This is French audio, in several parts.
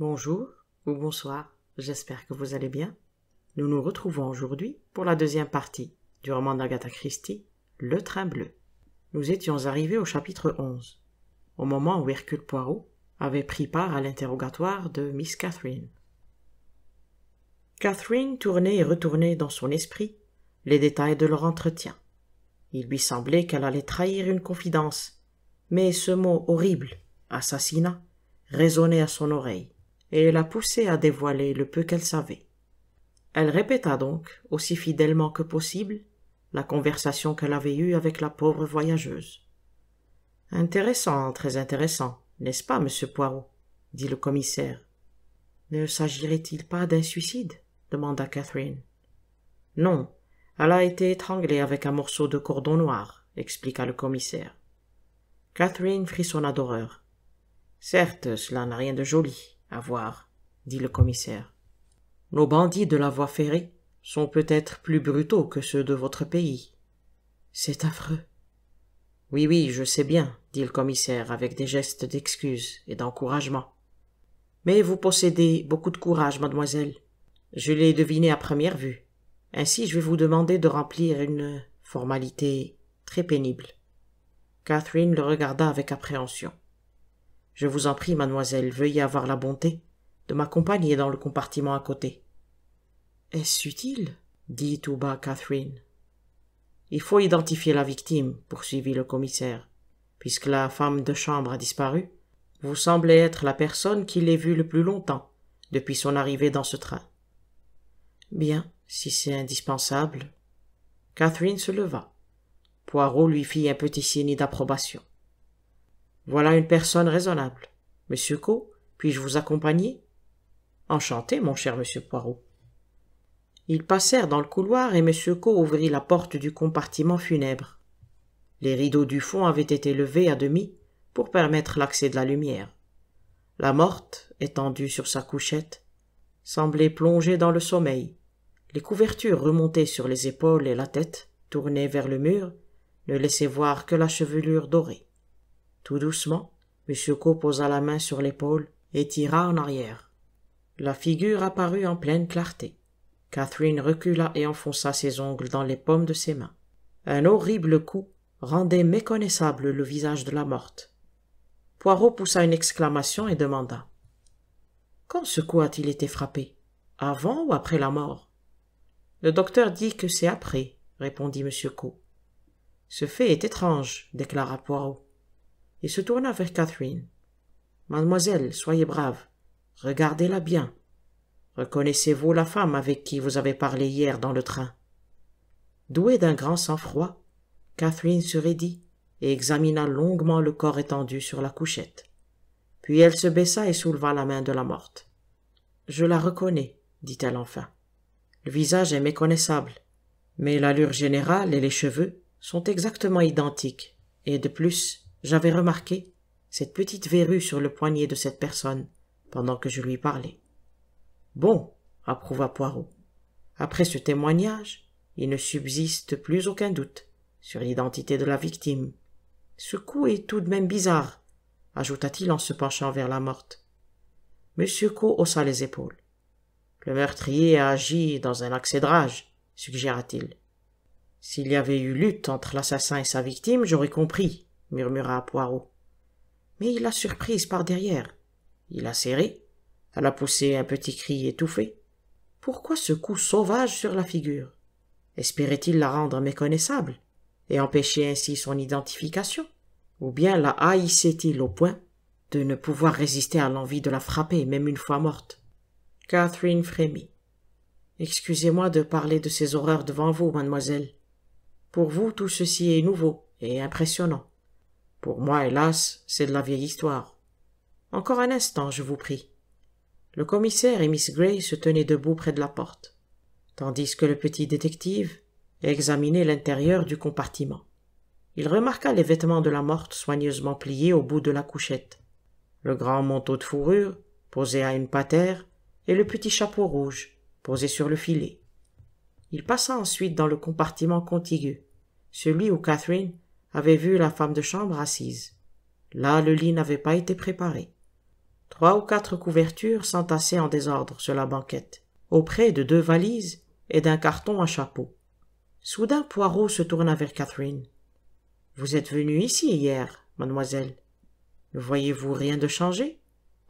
Bonjour ou bonsoir, j'espère que vous allez bien. Nous nous retrouvons aujourd'hui pour la deuxième partie du roman d'Agatha Christie, Le Train Bleu. Nous étions arrivés au chapitre 11, au moment où Hercule Poirot avait pris part à l'interrogatoire de Miss Catherine. Catherine tournait et retournait dans son esprit les détails de leur entretien. Il lui semblait qu'elle allait trahir une confidence, mais ce mot horrible, assassinat, résonnait à son oreille et la poussait à dévoiler le peu qu'elle savait. Elle répéta donc, aussi fidèlement que possible, la conversation qu'elle avait eue avec la pauvre voyageuse. Intéressant, très intéressant, n'est-ce pas, monsieur Poirot dit le commissaire. Ne s'agirait-il pas d'un suicide demanda Catherine. Non, elle a été étranglée avec un morceau de cordon noir, expliqua le commissaire. Catherine frissonna d'horreur. Certes, cela n'a rien de joli, à voir, dit le commissaire. Nos bandits de la voie ferrée sont peut-être plus brutaux que ceux de votre pays. C'est affreux. Oui, oui, je sais bien, dit le commissaire avec des gestes d'excuse et d'encouragement. Mais vous possédez beaucoup de courage, mademoiselle. Je l'ai deviné à première vue. Ainsi, je vais vous demander de remplir une formalité très pénible. Catherine le regarda avec appréhension. Je vous en prie, mademoiselle, veuillez avoir la bonté de m'accompagner dans le compartiment à côté. Est-ce utile dit tout bas Catherine. Il faut identifier la victime, poursuivit le commissaire. Puisque la femme de chambre a disparu, vous semblez être la personne qui l'ait vue le plus longtemps depuis son arrivée dans ce train. Bien, si c'est indispensable. Catherine se leva. Poirot lui fit un petit signe d'approbation. Voilà une personne raisonnable. Monsieur Co, puis-je vous accompagner Enchanté, mon cher monsieur Poirot. Ils passèrent dans le couloir et monsieur Co ouvrit la porte du compartiment funèbre. Les rideaux du fond avaient été levés à demi pour permettre l'accès de la lumière. La morte, étendue sur sa couchette, semblait plongée dans le sommeil. Les couvertures remontées sur les épaules et la tête, tournées vers le mur, ne laissaient voir que la chevelure dorée. Tout doucement, M. Co posa la main sur l'épaule et tira en arrière. La figure apparut en pleine clarté. Catherine recula et enfonça ses ongles dans les pommes de ses mains. Un horrible coup rendait méconnaissable le visage de la morte. Poirot poussa une exclamation et demanda Quand ce coup a-t-il été frappé Avant ou après la mort Le docteur dit que c'est après, répondit M. Coe. « Ce fait est étrange, déclara Poirot se tourna vers Catherine. Mademoiselle, soyez brave. Regardez-la bien. Reconnaissez-vous la femme avec qui vous avez parlé hier dans le train Douée d'un grand sang-froid, Catherine se raidit et examina longuement le corps étendu sur la couchette. Puis elle se baissa et souleva la main de la morte. Je la reconnais, dit-elle enfin. Le visage est méconnaissable, mais l'allure générale et les cheveux sont exactement identiques, et de plus, j'avais remarqué cette petite verrue sur le poignet de cette personne pendant que je lui parlais. Bon, approuva Poirot. Après ce témoignage, il ne subsiste plus aucun doute sur l'identité de la victime. Ce coup est tout de même bizarre, ajouta-t-il en se penchant vers la morte. Monsieur Co haussa les épaules. Le meurtrier a agi dans un accès de rage, suggéra-t-il. S'il y avait eu lutte entre l'assassin et sa victime, j'aurais compris, murmura Poirot. Mais il l'a surprise par derrière. Il a serré. Elle a poussé un petit cri étouffé. Pourquoi ce coup sauvage sur la figure Espérait-il la rendre méconnaissable et empêcher ainsi son identification Ou bien la haïssait-il au point de ne pouvoir résister à l'envie de la frapper, même une fois morte Catherine frémit. Excusez-moi de parler de ces horreurs devant vous, mademoiselle. Pour vous, tout ceci est nouveau et impressionnant. Pour moi, hélas, c'est de la vieille histoire. Encore un instant, je vous prie. Le commissaire et Miss Gray se tenaient debout près de la porte, tandis que le petit détective examinait l'intérieur du compartiment. Il remarqua les vêtements de la morte soigneusement pliés au bout de la couchette, le grand manteau de fourrure, posé à une patère, et le petit chapeau rouge, posé sur le filet. Il passa ensuite dans le compartiment contigu, celui où Catherine avait vu la femme de chambre assise. Là, le lit n'avait pas été préparé. Trois ou quatre couvertures s'entassaient en désordre sur la banquette, auprès de deux valises et d'un carton à chapeau. Soudain, Poirot se tourna vers Catherine. Vous êtes venue ici hier, mademoiselle. voyez-vous rien de changé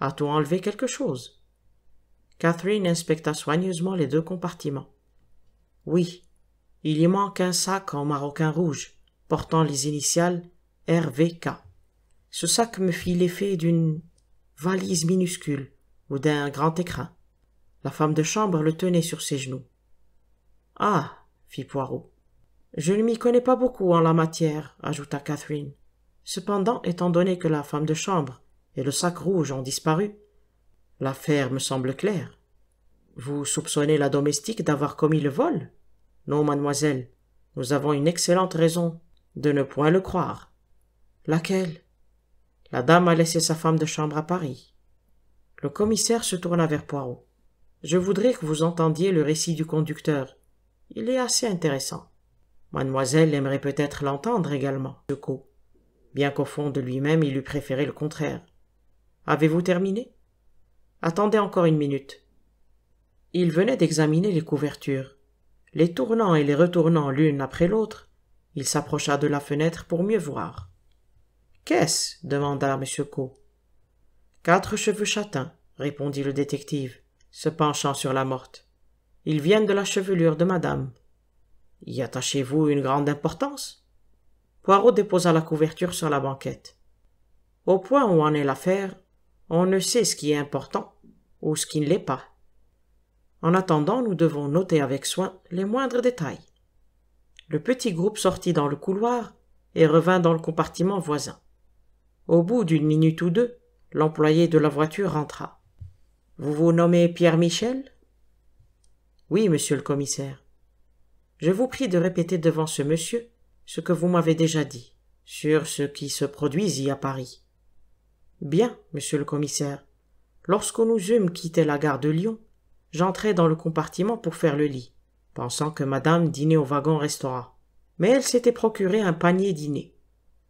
A-t-on enlevé quelque chose Catherine inspecta soigneusement les deux compartiments. Oui, il y manque un sac en maroquin rouge portant les initiales RVK. Ce sac me fit l'effet d'une valise minuscule ou d'un grand écrin. La femme de chambre le tenait sur ses genoux. Ah fit Poirot. Je ne m'y connais pas beaucoup en la matière, ajouta Catherine. Cependant, étant donné que la femme de chambre et le sac rouge ont disparu, l'affaire me semble claire. Vous soupçonnez la domestique d'avoir commis le vol Non, mademoiselle, nous avons une excellente raison de ne point le croire. Laquelle La dame a laissé sa femme de chambre à Paris. Le commissaire se tourna vers Poirot. Je voudrais que vous entendiez le récit du conducteur. Il est assez intéressant. Mademoiselle aimerait peut-être l'entendre également, coup, bien qu'au fond de lui-même il eût préféré le contraire. Avez-vous terminé Attendez encore une minute. Il venait d'examiner les couvertures, les tournant et les retournant l'une après l'autre, il s'approcha de la fenêtre pour mieux voir. Qu'est-ce demanda M. Co. Quatre cheveux châtains, répondit le détective, se penchant sur la morte. Ils viennent de la chevelure de madame. Y attachez-vous une grande importance Poirot déposa la couverture sur la banquette. Au point où en est l'affaire, on ne sait ce qui est important ou ce qui ne l'est pas. En attendant, nous devons noter avec soin les moindres détails. Le petit groupe sortit dans le couloir et revint dans le compartiment voisin. Au bout d'une minute ou deux, l'employé de la voiture rentra. Vous vous nommez Pierre Michel? Oui, monsieur le commissaire. Je vous prie de répéter devant ce monsieur ce que vous m'avez déjà dit sur ce qui se produisit à Paris. Bien, monsieur le commissaire. Lorsque nous eûmes quitté la gare de Lyon, j'entrai dans le compartiment pour faire le lit pensant que madame dînait au wagon-restaurant, mais elle s'était procuré un panier dîner.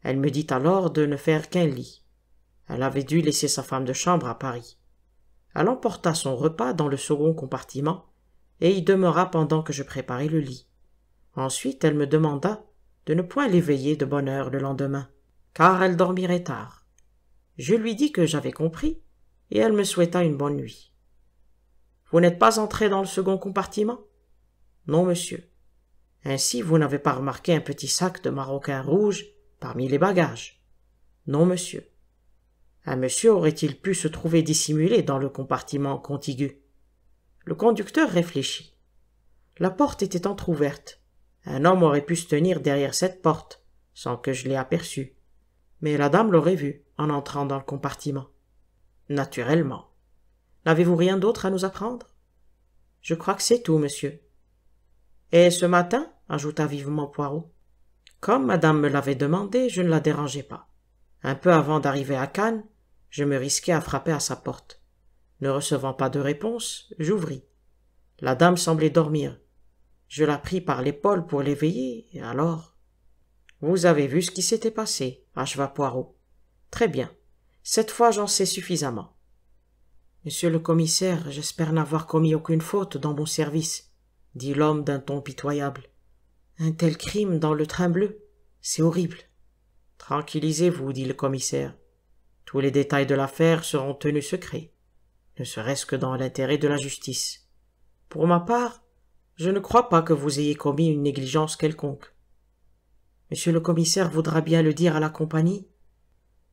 Elle me dit alors de ne faire qu'un lit. Elle avait dû laisser sa femme de chambre à Paris. Elle emporta son repas dans le second compartiment et y demeura pendant que je préparais le lit. Ensuite, elle me demanda de ne point l'éveiller de bonne heure le lendemain, car elle dormirait tard. Je lui dis que j'avais compris, et elle me souhaita une bonne nuit. Vous n'êtes pas entré dans le second compartiment non, monsieur. Ainsi, vous n'avez pas remarqué un petit sac de maroquin rouge parmi les bagages Non, monsieur. Un monsieur aurait-il pu se trouver dissimulé dans le compartiment contigu Le conducteur réfléchit. La porte était entr'ouverte. Un homme aurait pu se tenir derrière cette porte, sans que je l'aie aperçu. Mais la dame l'aurait vu en entrant dans le compartiment. Naturellement. N'avez-vous rien d'autre à nous apprendre Je crois que c'est tout, monsieur. Et ce matin, ajouta vivement Poirot, comme madame me l'avait demandé, je ne la dérangeais pas. Un peu avant d'arriver à Cannes, je me risquai à frapper à sa porte. Ne recevant pas de réponse, j'ouvris. La dame semblait dormir. Je la pris par l'épaule pour l'éveiller, et alors. Vous avez vu ce qui s'était passé, acheva Poirot. Très bien. Cette fois j'en sais suffisamment. Monsieur le commissaire, j'espère n'avoir commis aucune faute dans mon service, dit l'homme d'un ton pitoyable. Un tel crime dans le train bleu, c'est horrible. Tranquillisez-vous, dit le commissaire. Tous les détails de l'affaire seront tenus secrets, ne serait-ce que dans l'intérêt de la justice. Pour ma part, je ne crois pas que vous ayez commis une négligence quelconque. Monsieur le commissaire voudra bien le dire à la compagnie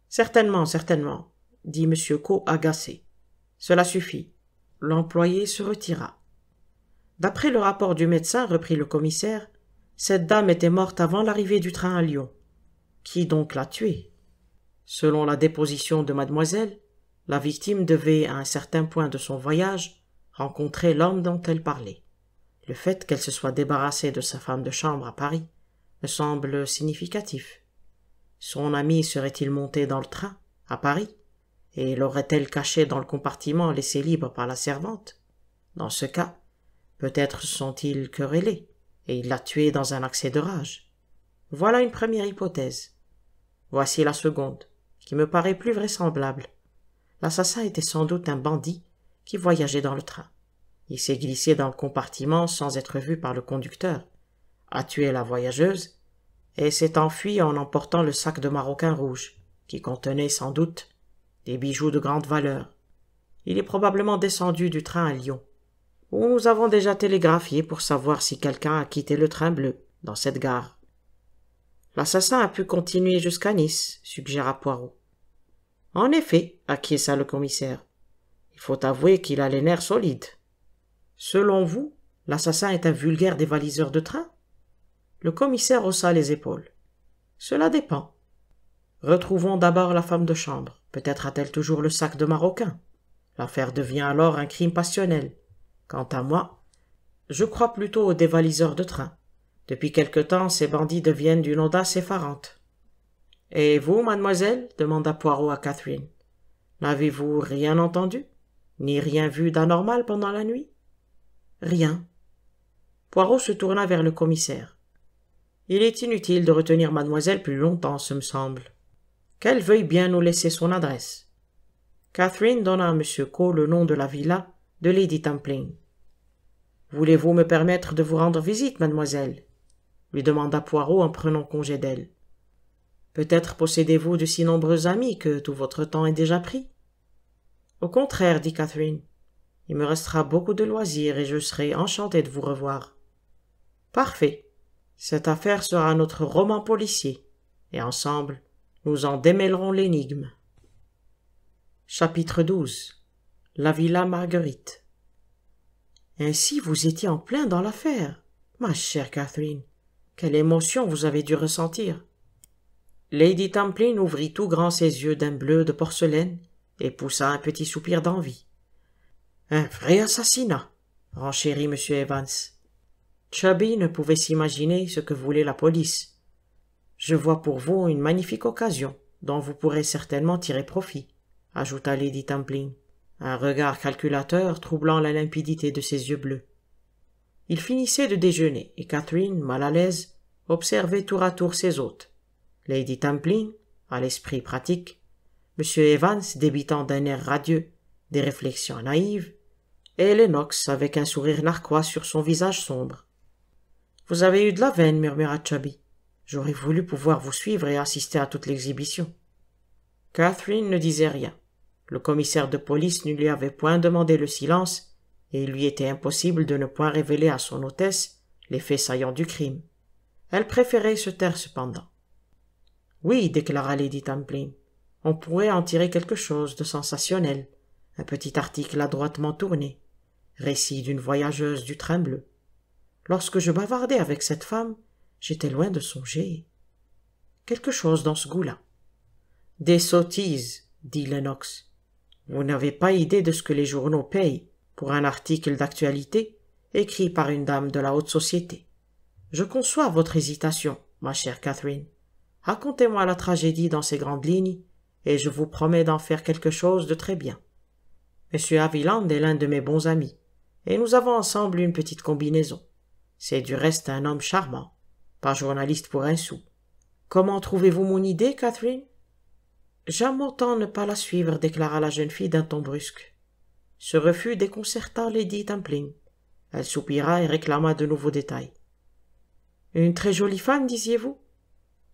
Certainement, certainement, dit M. Co agacé. Cela suffit. L'employé se retira. D'après le rapport du médecin, reprit le commissaire, cette dame était morte avant l'arrivée du train à Lyon. Qui donc l'a tuée Selon la déposition de mademoiselle, la victime devait, à un certain point de son voyage, rencontrer l'homme dont elle parlait. Le fait qu'elle se soit débarrassée de sa femme de chambre à Paris me semble significatif. Son ami serait-il monté dans le train, à Paris, et l'aurait-elle cachée dans le compartiment laissé libre par la servante Dans ce cas, Peut-être sont-ils querellés, et il l'a tué dans un accès de rage. Voilà une première hypothèse. Voici la seconde, qui me paraît plus vraisemblable. L'assassin était sans doute un bandit qui voyageait dans le train. Il s'est glissé dans le compartiment sans être vu par le conducteur, a tué la voyageuse et s'est enfui en emportant le sac de maroquin rouge, qui contenait sans doute des bijoux de grande valeur. Il est probablement descendu du train à Lyon. Nous avons déjà télégraphié pour savoir si quelqu'un a quitté le train bleu dans cette gare. L'assassin a pu continuer jusqu'à Nice, suggéra Poirot. En effet, acquiesça le commissaire. Il faut avouer qu'il a les nerfs solides. Selon vous, l'assassin est un vulgaire dévaliseur de train Le commissaire haussa les épaules. Cela dépend. Retrouvons d'abord la femme de chambre. Peut-être a-t-elle toujours le sac de maroquin. L'affaire devient alors un crime passionnel Quant à moi, je crois plutôt aux dévaliseurs de train. Depuis quelque temps, ces bandits deviennent d'une audace effarante. Et vous, mademoiselle demanda Poirot à Catherine. N'avez-vous rien entendu Ni rien vu d'anormal pendant la nuit Rien. Poirot se tourna vers le commissaire. Il est inutile de retenir mademoiselle plus longtemps, ce me semble. Qu'elle veuille bien nous laisser son adresse. Catherine donna à M. Coe le nom de la villa de Lady Templin. Voulez-vous me permettre de vous rendre visite, mademoiselle lui demanda Poirot en prenant congé d'elle. Peut-être possédez-vous de si nombreux amis que tout votre temps est déjà pris. Au contraire, dit Catherine, il me restera beaucoup de loisirs et je serai enchantée de vous revoir. Parfait. Cette affaire sera notre roman policier, et ensemble, nous en démêlerons l'énigme. Chapitre 12 la villa Marguerite. Ainsi vous étiez en plein dans l'affaire, ma chère Catherine. Quelle émotion vous avez dû ressentir. Lady Tamplin ouvrit tout grand ses yeux d'un bleu de porcelaine et poussa un petit soupir d'envie. Un vrai assassinat, renchérit M. Evans. Chubby ne pouvait s'imaginer ce que voulait la police. Je vois pour vous une magnifique occasion dont vous pourrez certainement tirer profit, ajouta Lady Tamplin un regard calculateur troublant la limpidité de ses yeux bleus. Il finissait de déjeuner, et Catherine, mal à l'aise, observait tour à tour ses hôtes. Lady Templin, à l'esprit pratique, Monsieur Evans débitant d'un air radieux, des réflexions naïves, et Lennox avec un sourire narquois sur son visage sombre. Vous avez eu de la veine, murmura Chubby. J'aurais voulu pouvoir vous suivre et assister à toute l'exhibition. Catherine ne disait rien. Le commissaire de police ne lui avait point demandé le silence, et il lui était impossible de ne point révéler à son hôtesse les faits saillants du crime. Elle préférait se taire cependant. Oui, déclara Lady Tamplin, on pourrait en tirer quelque chose de sensationnel, un petit article adroitement tourné, récit d'une voyageuse du train bleu. Lorsque je bavardais avec cette femme, j'étais loin de songer. Quelque chose dans ce goût-là. Des sottises, dit Lennox. Vous n'avez pas idée de ce que les journaux payent pour un article d'actualité écrit par une dame de la haute société. Je conçois votre hésitation, ma chère Catherine. Racontez-moi la tragédie dans ses grandes lignes, et je vous promets d'en faire quelque chose de très bien. Monsieur Aviland est l'un de mes bons amis, et nous avons ensemble une petite combinaison. C'est du reste un homme charmant, pas journaliste pour un sou. Comment trouvez-vous mon idée, Catherine J'aime autant ne pas la suivre, déclara la jeune fille d'un ton brusque. Ce refus déconcerta Lady Templing. Elle soupira et réclama de nouveaux détails. Une très jolie femme, disiez-vous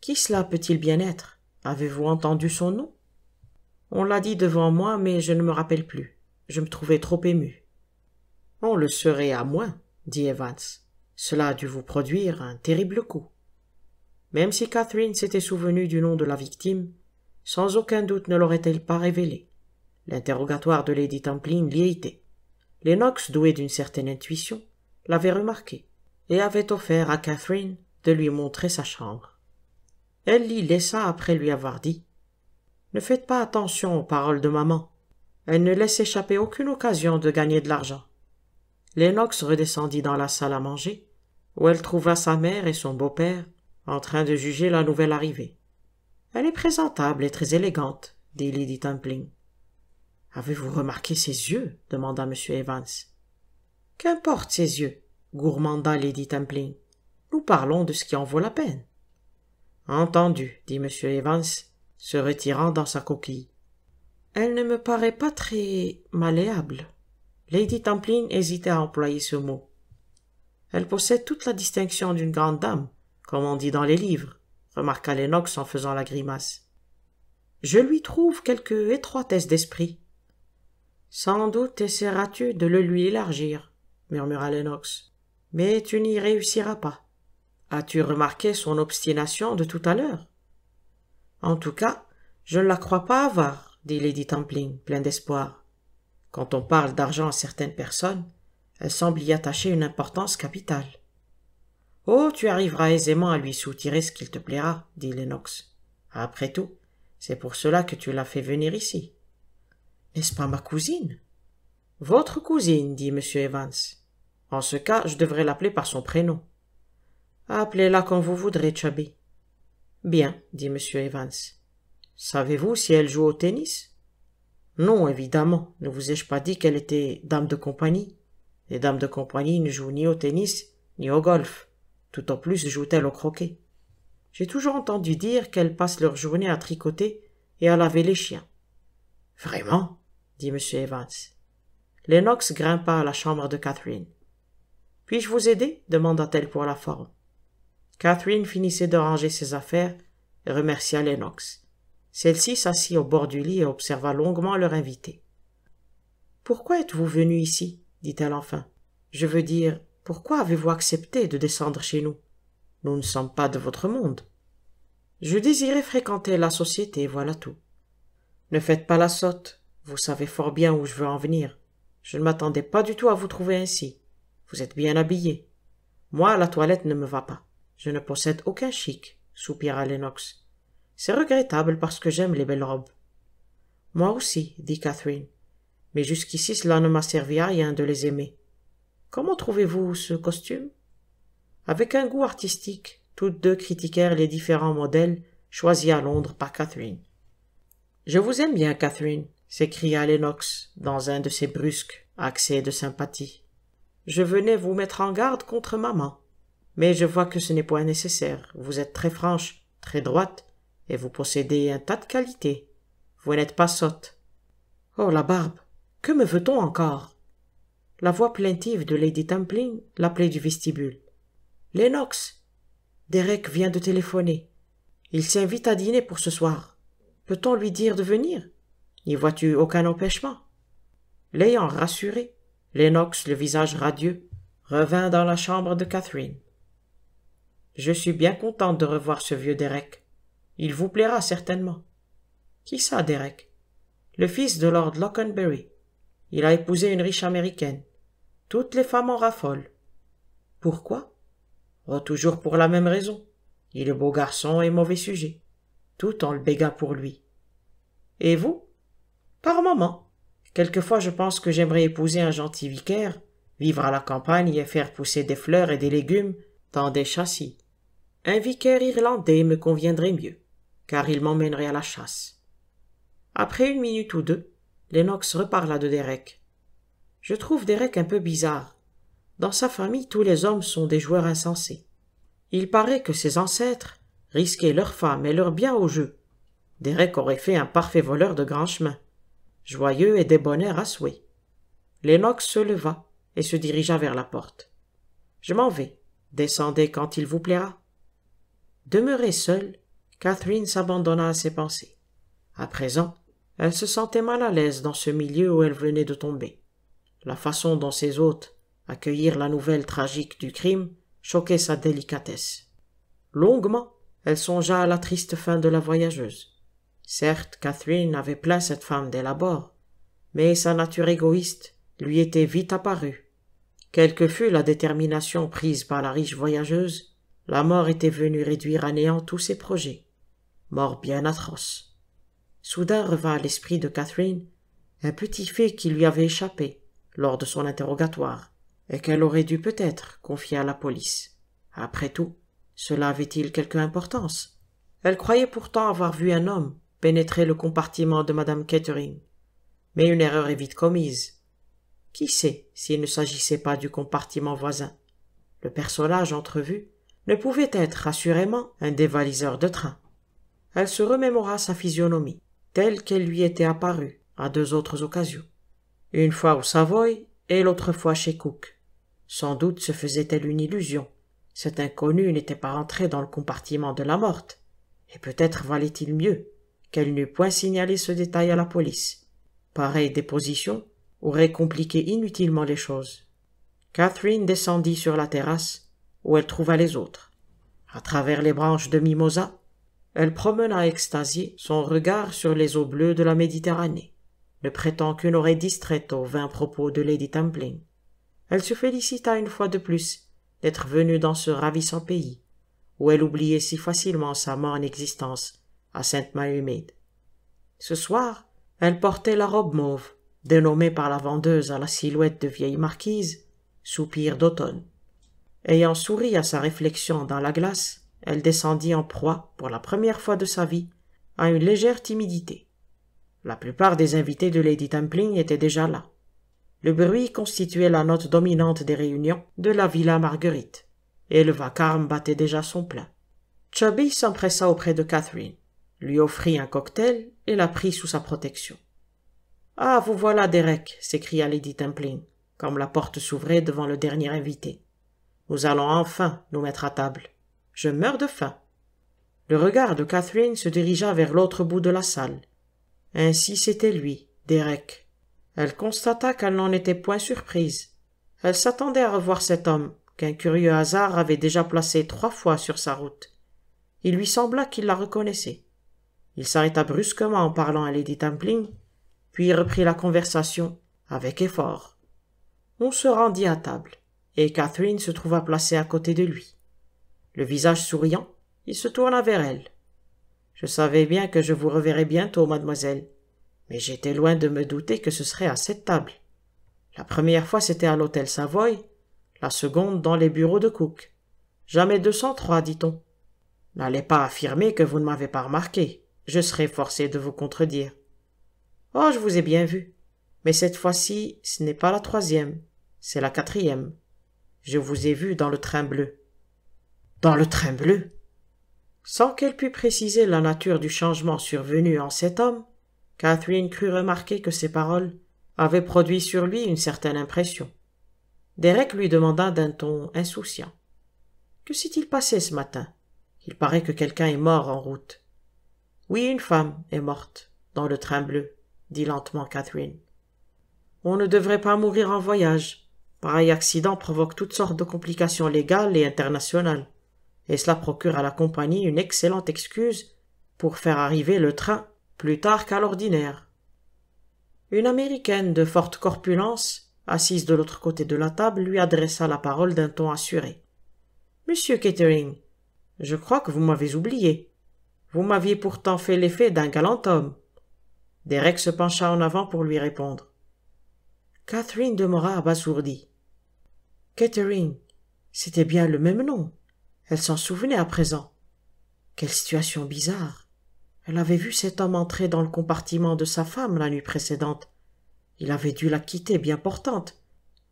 Qui cela peut-il bien être Avez-vous entendu son nom On l'a dit devant moi, mais je ne me rappelle plus. Je me trouvais trop émue. »« On le serait à moins, dit Evans. Cela a dû vous produire un terrible coup. Même si Catherine s'était souvenue du nom de la victime, sans aucun doute ne l'aurait-elle pas révélé. L'interrogatoire de Lady Templine l'y était. Lennox, doué d'une certaine intuition, l'avait remarqué et avait offert à Catherine de lui montrer sa chambre. Elle l'y laissa après lui avoir dit « Ne faites pas attention aux paroles de maman. Elle ne laisse échapper aucune occasion de gagner de l'argent. » Lennox redescendit dans la salle à manger, où elle trouva sa mère et son beau-père en train de juger la nouvelle arrivée. Elle est présentable et très élégante, dit Lady Templing. Avez-vous remarqué ses yeux demanda M. Evans. Qu'importe ses yeux, gourmanda Lady Templing. Nous parlons de ce qui en vaut la peine. Entendu, dit M. Evans, se retirant dans sa coquille. Elle ne me paraît pas très malléable. Lady Templing hésitait à employer ce mot. Elle possède toute la distinction d'une grande dame, comme on dit dans les livres, remarqua Lennox en faisant la grimace. Je lui trouve quelque étroitesse d'esprit. Sans doute essaieras-tu de le lui élargir, murmura Lennox. Mais tu n'y réussiras pas. As-tu remarqué son obstination de tout à l'heure En tout cas, je ne la crois pas avare, dit Lady Templin, plein d'espoir. Quand on parle d'argent à certaines personnes, elles semblent y attacher une importance capitale. Oh, tu arriveras aisément à lui soutirer ce qu'il te plaira, dit Lennox. Après tout, c'est pour cela que tu l'as fait venir ici. N'est-ce pas ma cousine Votre cousine, dit M. Evans. En ce cas, je devrais l'appeler par son prénom. Appelez-la quand vous voudrez, Chubby. Bien, dit M. Evans. Savez-vous si elle joue au tennis Non, évidemment. Ne vous ai-je pas dit qu'elle était dame de compagnie Les dames de compagnie ne jouent ni au tennis ni au golf. Tout en plus joue-t-elle au croquet. J'ai toujours entendu dire qu'elles passent leur journée à tricoter et à laver les chiens. Vraiment? dit M. Evans. Lennox grimpa à la chambre de Catherine. Puis-je vous aider? demanda-t-elle pour la forme. Catherine finissait de ranger ses affaires et remercia Lennox. Celle-ci s'assit au bord du lit et observa longuement leur invité. Pourquoi êtes-vous venu ici? dit-elle enfin. Je veux dire, pourquoi avez-vous accepté de descendre chez nous Nous ne sommes pas de votre monde. Je désirais fréquenter la société, voilà tout. Ne faites pas la sotte, vous savez fort bien où je veux en venir. Je ne m'attendais pas du tout à vous trouver ainsi. Vous êtes bien habillé. Moi, la toilette ne me va pas. Je ne possède aucun chic, soupira Lennox. C'est regrettable parce que j'aime les belles robes. Moi aussi, dit Catherine. Mais jusqu'ici cela ne m'a servi à rien de les aimer. Comment trouvez-vous ce costume Avec un goût artistique, toutes deux critiquèrent les différents modèles choisis à Londres par Catherine. Je vous aime bien, Catherine, s'écria Lennox dans un de ses brusques accès de sympathie. Je venais vous mettre en garde contre maman, mais je vois que ce n'est point nécessaire. Vous êtes très franche, très droite, et vous possédez un tas de qualités. Vous n'êtes pas sotte. Oh la barbe, que me veut-on encore la voix plaintive de Lady Templing l'appelait du vestibule. Lennox Derek vient de téléphoner. Il s'invite à dîner pour ce soir. Peut-on lui dire de venir N'y vois-tu aucun empêchement L'ayant rassuré, Lennox, le visage radieux, revint dans la chambre de Catherine. Je suis bien contente de revoir ce vieux Derek. Il vous plaira certainement. Qui ça, Derek Le fils de Lord Lockenberry. Il a épousé une riche américaine. Toutes les femmes en raffolent. Pourquoi oh, Toujours pour la même raison. Il est beau garçon et mauvais sujet. Tout en le béga pour lui. Et vous Par moments. Quelquefois je pense que j'aimerais épouser un gentil vicaire, vivre à la campagne et faire pousser des fleurs et des légumes dans des châssis. Un vicaire irlandais me conviendrait mieux, car il m'emmènerait à la chasse. Après une minute ou deux, Lennox reparla de Derek. Je trouve Derek un peu bizarre. Dans sa famille, tous les hommes sont des joueurs insensés. Il paraît que ses ancêtres risquaient leurs femmes et leurs biens au jeu. Derek aurait fait un parfait voleur de grand chemin, joyeux et débonnaire à souhait. Lennox se leva et se dirigea vers la porte. Je m'en vais. Descendez quand il vous plaira. Demeurée seule, Catherine s'abandonna à ses pensées. À présent, elle se sentait mal à l'aise dans ce milieu où elle venait de tomber. La façon dont ses hôtes accueillirent la nouvelle tragique du crime choquait sa délicatesse. Longuement, elle songea à la triste fin de la voyageuse. Certes, Catherine avait plaint cette femme dès l'abord, mais sa nature égoïste lui était vite apparue. Quelle que fût la détermination prise par la riche voyageuse, la mort était venue réduire à néant tous ses projets. Mort bien atroce. Soudain revint à l'esprit de Catherine un petit fait qui lui avait échappé, lors de son interrogatoire, et qu'elle aurait dû peut-être confier à la police. Après tout, cela avait-il quelque importance Elle croyait pourtant avoir vu un homme pénétrer le compartiment de Madame Kettering. Mais une erreur est vite commise. Qui sait s'il ne s'agissait pas du compartiment voisin Le personnage entrevu ne pouvait être assurément un dévaliseur de train. Elle se remémora sa physionomie, telle qu'elle lui était apparue à deux autres occasions une fois au Savoy et l'autre fois chez Cook. Sans doute se faisait-elle une illusion. Cet inconnu n'était pas entré dans le compartiment de la morte, et peut-être valait-il mieux qu'elle n'eût point signalé ce détail à la police. Pareille déposition aurait compliqué inutilement les choses. Catherine descendit sur la terrasse, où elle trouva les autres. À travers les branches de mimosa, elle promena extasiée son regard sur les eaux bleues de la Méditerranée ne prétend qu'une oreille distraite aux vains propos de Lady Templing. Elle se félicita une fois de plus d'être venue dans ce ravissant pays, où elle oubliait si facilement sa morne existence à Sainte-Marie-Humide. Ce soir, elle portait la robe mauve, dénommée par la vendeuse à la silhouette de vieille marquise, soupir d'automne. Ayant souri à sa réflexion dans la glace, elle descendit en proie, pour la première fois de sa vie, à une légère timidité. La plupart des invités de Lady Templing étaient déjà là. Le bruit constituait la note dominante des réunions de la Villa Marguerite, et le vacarme battait déjà son plein. Chubby s'empressa auprès de Catherine, lui offrit un cocktail et la prit sous sa protection. Ah, vous voilà, Derek, s'écria Lady Templin, comme la porte s'ouvrait devant le dernier invité. Nous allons enfin nous mettre à table. Je meurs de faim. Le regard de Catherine se dirigea vers l'autre bout de la salle, ainsi c'était lui, Derek. Elle constata qu'elle n'en était point surprise. Elle s'attendait à revoir cet homme, qu'un curieux hasard avait déjà placé trois fois sur sa route. Il lui sembla qu'il la reconnaissait. Il s'arrêta brusquement en parlant à Lady Templing, puis reprit la conversation avec effort. On se rendit à table, et Catherine se trouva placée à côté de lui. Le visage souriant, il se tourna vers elle. Je savais bien que je vous reverrais bientôt, mademoiselle, mais j'étais loin de me douter que ce serait à cette table. La première fois c'était à l'hôtel Savoy, la seconde dans les bureaux de Cook. Jamais deux cent trois, dit-on. N'allez pas affirmer que vous ne m'avez pas remarqué, je serai forcé de vous contredire. Oh, je vous ai bien vu. Mais cette fois-ci, ce n'est pas la troisième, c'est la quatrième. Je vous ai vu dans le train bleu. Dans le train bleu sans qu'elle pût préciser la nature du changement survenu en cet homme, Catherine crut remarquer que ses paroles avaient produit sur lui une certaine impression. Derek lui demanda d'un ton insouciant. Que s'est-il passé ce matin Il paraît que quelqu'un est mort en route. Oui, une femme est morte dans le train bleu, dit lentement Catherine. On ne devrait pas mourir en voyage. Pareil accident provoque toutes sortes de complications légales et internationales et cela procure à la compagnie une excellente excuse pour faire arriver le train plus tard qu'à l'ordinaire. Une Américaine de forte corpulence, assise de l'autre côté de la table, lui adressa la parole d'un ton assuré. Monsieur Kettering, je crois que vous m'avez oublié. Vous m'aviez pourtant fait l'effet d'un galant homme. Derek se pencha en avant pour lui répondre. Catherine demeura abasourdie. Kettering, c'était bien le même nom. Elle s'en souvenait à présent. Quelle situation bizarre. Elle avait vu cet homme entrer dans le compartiment de sa femme la nuit précédente. Il avait dû la quitter bien portante,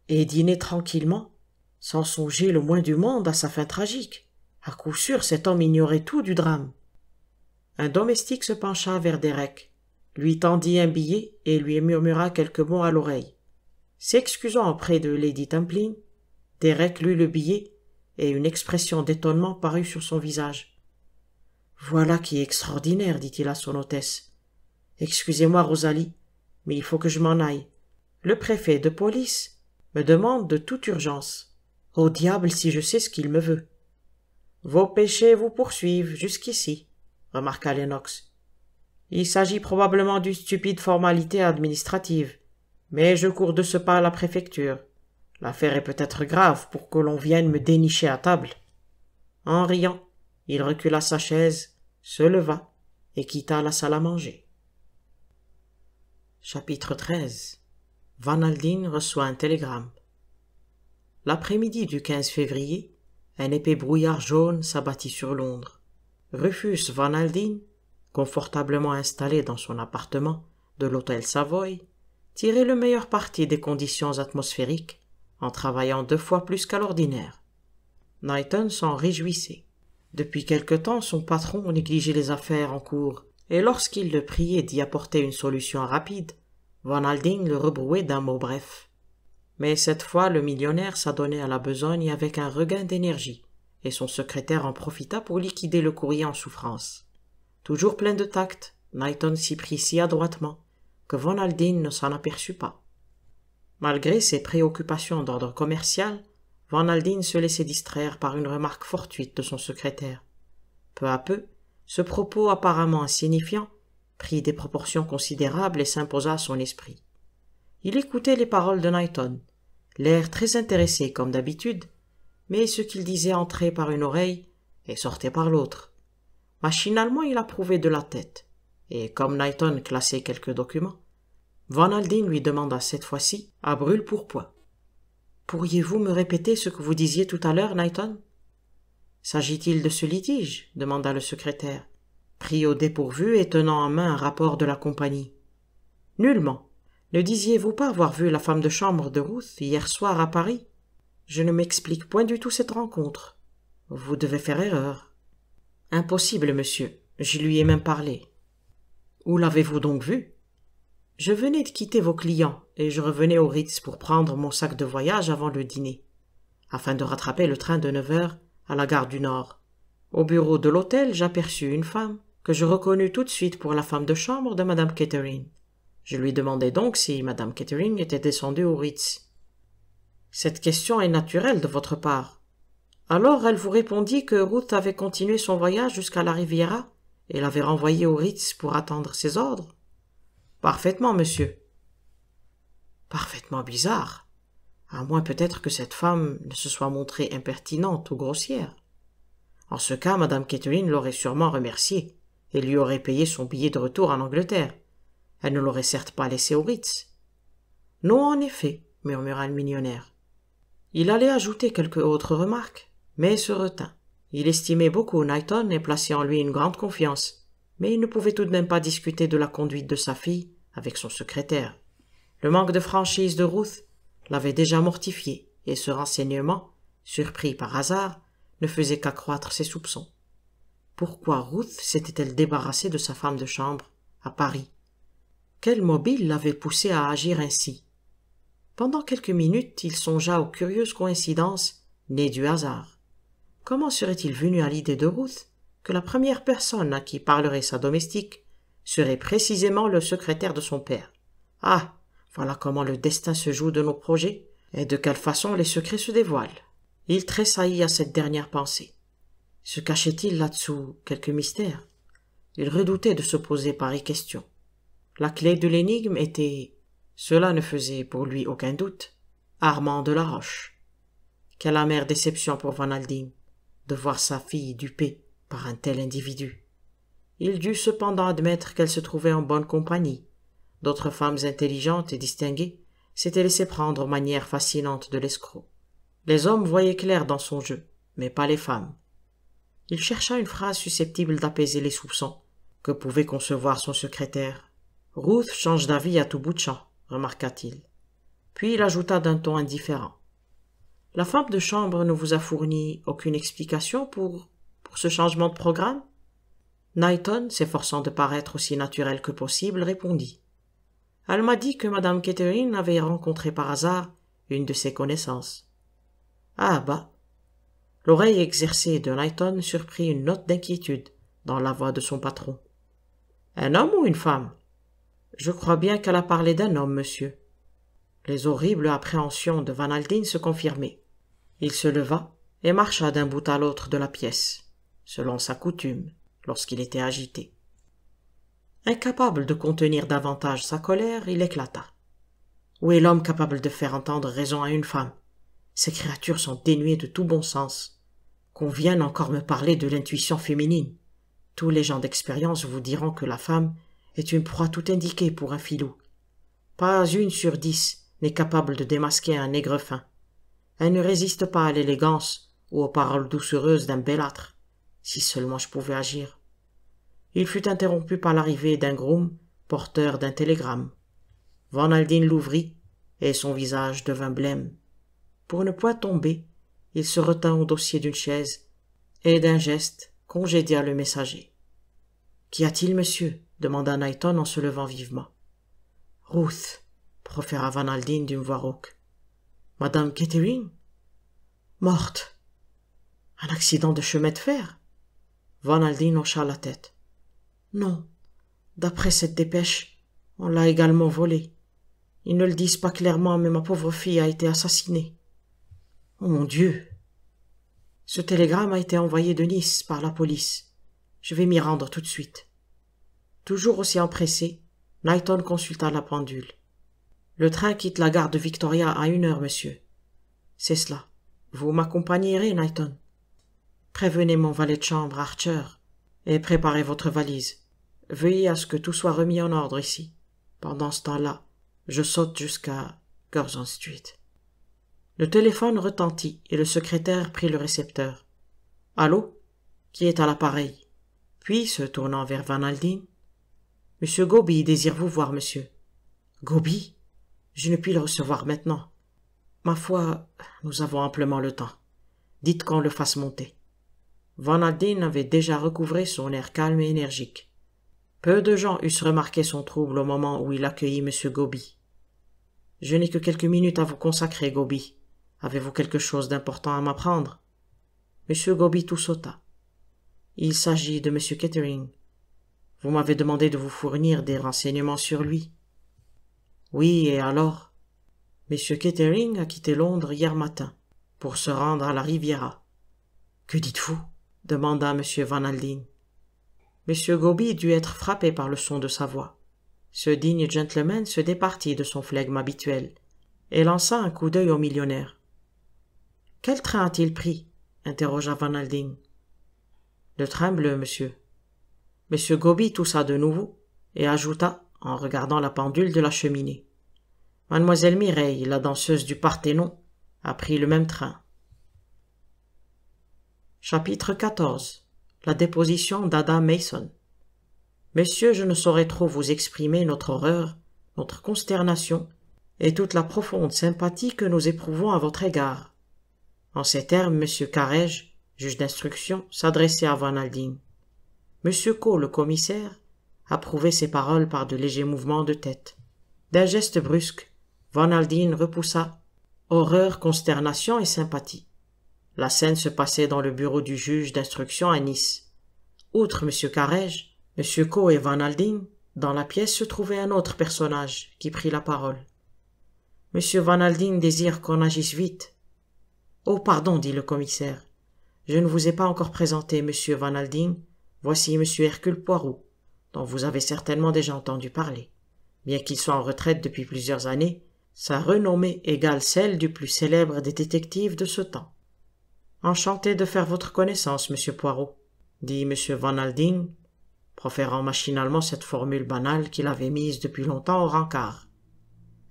et dîner tranquillement, sans songer le moins du monde à sa fin tragique. À coup sûr, cet homme ignorait tout du drame. Un domestique se pencha vers Derek, lui tendit un billet et lui murmura quelques mots à l'oreille. S'excusant auprès de Lady Templin, Derek lut le billet et une expression d'étonnement parut sur son visage. Voilà qui est extraordinaire, dit-il à son hôtesse. Excusez-moi, Rosalie, mais il faut que je m'en aille. Le préfet de police me demande de toute urgence. Au diable si je sais ce qu'il me veut. Vos péchés vous poursuivent jusqu'ici, remarqua Lennox. Il s'agit probablement d'une stupide formalité administrative, mais je cours de ce pas à la préfecture. L'affaire est peut-être grave pour que l'on vienne me dénicher à table. En riant, il recula sa chaise, se leva et quitta la salle à manger. Chapitre 13 Van Aldine reçoit un télégramme. L'après-midi du 15 février, un épais brouillard jaune s'abattit sur Londres. Rufus Van Aldine, confortablement installé dans son appartement de l'hôtel Savoy, tirait le meilleur parti des conditions atmosphériques en travaillant deux fois plus qu'à l'ordinaire. Knighton s'en réjouissait. Depuis quelque temps, son patron négligeait les affaires en cours, et lorsqu'il le priait d'y apporter une solution rapide, Van le rebrouait d'un mot bref. Mais cette fois, le millionnaire s'adonnait à la besogne avec un regain d'énergie, et son secrétaire en profita pour liquider le courrier en souffrance. Toujours plein de tact, Knighton s'y prit si adroitement que von ne s'en aperçut pas. Malgré ses préoccupations d'ordre commercial, Van Aldine se laissait distraire par une remarque fortuite de son secrétaire. Peu à peu, ce propos apparemment insignifiant prit des proportions considérables et s'imposa à son esprit. Il écoutait les paroles de Knighton, l'air très intéressé comme d'habitude, mais ce qu'il disait entrait par une oreille et sortait par l'autre. Machinalement, il approuvait de la tête, et comme Knighton classait quelques documents, Van lui demanda cette fois-ci, à brûle-pourpoint. Pourriez-vous me répéter ce que vous disiez tout à l'heure, Knighton S'agit-il de ce litige demanda le secrétaire, pris au dépourvu et tenant en main un rapport de la compagnie. Nullement. Ne disiez-vous pas avoir vu la femme de chambre de Ruth hier soir à Paris Je ne m'explique point du tout cette rencontre. Vous devez faire erreur. Impossible, monsieur. Je lui ai même parlé. Où l'avez-vous donc vue je venais de quitter vos clients et je revenais au Ritz pour prendre mon sac de voyage avant le dîner, afin de rattraper le train de neuf heures à la gare du Nord. Au bureau de l'hôtel, j'aperçus une femme que je reconnus tout de suite pour la femme de chambre de Madame Kettering. Je lui demandai donc si Madame Kettering était descendue au Ritz. Cette question est naturelle de votre part. Alors elle vous répondit que Ruth avait continué son voyage jusqu'à la Riviera et l'avait renvoyée au Ritz pour attendre ses ordres. Parfaitement, monsieur. Parfaitement bizarre. À moins peut-être que cette femme ne se soit montrée impertinente ou grossière. En ce cas, madame Kathleen l'aurait sûrement remerciée et lui aurait payé son billet de retour en Angleterre. Elle ne l'aurait certes pas laissé au Ritz. Non, en effet, murmura le millionnaire. Il allait ajouter quelque autre remarque, mais se retint. Il estimait beaucoup Knighton et plaçait en lui une grande confiance mais il ne pouvait tout de même pas discuter de la conduite de sa fille avec son secrétaire. Le manque de franchise de Ruth l'avait déjà mortifié, et ce renseignement, surpris par hasard, ne faisait qu'accroître ses soupçons. Pourquoi Ruth s'était-elle débarrassée de sa femme de chambre à Paris Quel mobile l'avait poussée à agir ainsi Pendant quelques minutes, il songea aux curieuses coïncidences nées du hasard. Comment serait-il venu à l'idée de Ruth que la première personne à qui parlerait sa domestique serait précisément le secrétaire de son père. Ah, voilà comment le destin se joue de nos projets et de quelle façon les secrets se dévoilent. Il tressaillit à cette dernière pensée. Se cachait-il là-dessous quelque mystère Il redoutait de se poser pareille question. La clé de l'énigme était... Cela ne faisait pour lui aucun doute. Armand de la Roche. Quelle amère déception pour Van de voir sa fille dupée par un tel individu. Il dut cependant admettre qu'elle se trouvait en bonne compagnie. D'autres femmes intelligentes et distinguées s'étaient laissées prendre aux manières fascinantes de l'escroc. Les hommes voyaient clair dans son jeu, mais pas les femmes. Il chercha une phrase susceptible d'apaiser les soupçons. Que pouvait concevoir son secrétaire Ruth change d'avis à tout bout de champ, remarqua-t-il. Puis il ajouta d'un ton indifférent. La femme de chambre ne vous a fourni aucune explication pour pour ce changement de programme Knighton, s'efforçant de paraître aussi naturel que possible, répondit. Elle m'a dit que Madame Catherine avait rencontré par hasard une de ses connaissances. Ah bah L'oreille exercée de Knighton surprit une note d'inquiétude dans la voix de son patron. Un homme ou une femme Je crois bien qu'elle a parlé d'un homme, monsieur. Les horribles appréhensions de Van Aldine se confirmaient. Il se leva et marcha d'un bout à l'autre de la pièce selon sa coutume, lorsqu'il était agité. Incapable de contenir davantage sa colère, il éclata. Où est l'homme capable de faire entendre raison à une femme Ces créatures sont dénuées de tout bon sens. Qu'on vienne encore me parler de l'intuition féminine. Tous les gens d'expérience vous diront que la femme est une proie tout indiquée pour un filou. Pas une sur dix n'est capable de démasquer un nègre fin. Elle ne résiste pas à l'élégance ou aux paroles doucereuses d'un belâtre. Si seulement je pouvais agir. Il fut interrompu par l'arrivée d'un groom, porteur d'un télégramme. Van Aldine l'ouvrit, et son visage devint blême. Pour ne point tomber, il se retint au dossier d'une chaise, et d'un geste congédia le messager. Qu'y a-t-il, monsieur demanda Knighton en se levant vivement. Ruth, proféra Van Aldine d'une voix rauque. Madame Kettering Morte. Un accident de chemin de fer Van hocha la tête. Non. D'après cette dépêche, on l'a également volé. Ils ne le disent pas clairement, mais ma pauvre fille a été assassinée. Oh mon Dieu. Ce télégramme a été envoyé de Nice par la police. Je vais m'y rendre tout de suite. Toujours aussi empressé, Knighton consulta la pendule. Le train quitte la gare de Victoria à une heure, monsieur. C'est cela. Vous m'accompagnerez, Knighton. Prévenez mon valet de chambre, Archer, et préparez votre valise. Veuillez à ce que tout soit remis en ordre ici. Pendant ce temps-là, je saute jusqu'à Curzon Street. Le téléphone retentit et le secrétaire prit le récepteur. Allô Qui est à l'appareil Puis, se tournant vers Van Aldine, Monsieur Gobi désire vous voir, monsieur. Gobi Je ne puis le recevoir maintenant. Ma foi, nous avons amplement le temps. Dites qu'on le fasse monter. Vanadine avait déjà recouvré son air calme et énergique. Peu de gens eussent remarqué son trouble au moment où il accueillit M. Gobi. Je n'ai que quelques minutes à vous consacrer, Gobi. Avez-vous quelque chose d'important à m'apprendre M. Gobi tout sauta. Il s'agit de M. Kettering. Vous m'avez demandé de vous fournir des renseignements sur lui. Oui, et alors M. Kettering a quitté Londres hier matin pour se rendre à la Riviera. Que dites-vous demanda M. Van Aldine. M. Gobi dut être frappé par le son de sa voix. Ce digne gentleman se départit de son flegme habituel et lança un coup d'œil au millionnaire. Quel train a-t-il pris interrogea Van Aldine. Le train bleu, monsieur. M. Gobi toussa de nouveau et ajouta, en regardant la pendule de la cheminée. Mademoiselle Mireille, la danseuse du Parthénon, a pris le même train. Chapitre 14 La déposition d'Adam Mason Messieurs, je ne saurais trop vous exprimer notre horreur, notre consternation et toute la profonde sympathie que nous éprouvons à votre égard. En ces termes, Monsieur Carège, juge d'instruction, s'adressait à Van Aldine. Monsieur Co, le commissaire, approuvait ces paroles par de légers mouvements de tête. D'un geste brusque, Van Aldine repoussa horreur, consternation et sympathie. La scène se passait dans le bureau du juge d'instruction à Nice. Outre M. Carège, M. Co et Van Aldine, dans la pièce se trouvait un autre personnage qui prit la parole. M. Van Aldine désire qu'on agisse vite. Oh, pardon, dit le commissaire. Je ne vous ai pas encore présenté M. Van Aldine. Voici M. Hercule Poirot, dont vous avez certainement déjà entendu parler. Bien qu'il soit en retraite depuis plusieurs années, sa renommée égale celle du plus célèbre des détectives de ce temps. Enchanté de faire votre connaissance, monsieur Poirot, dit monsieur Van Alding, proférant machinalement cette formule banale qu'il avait mise depuis longtemps au rencard.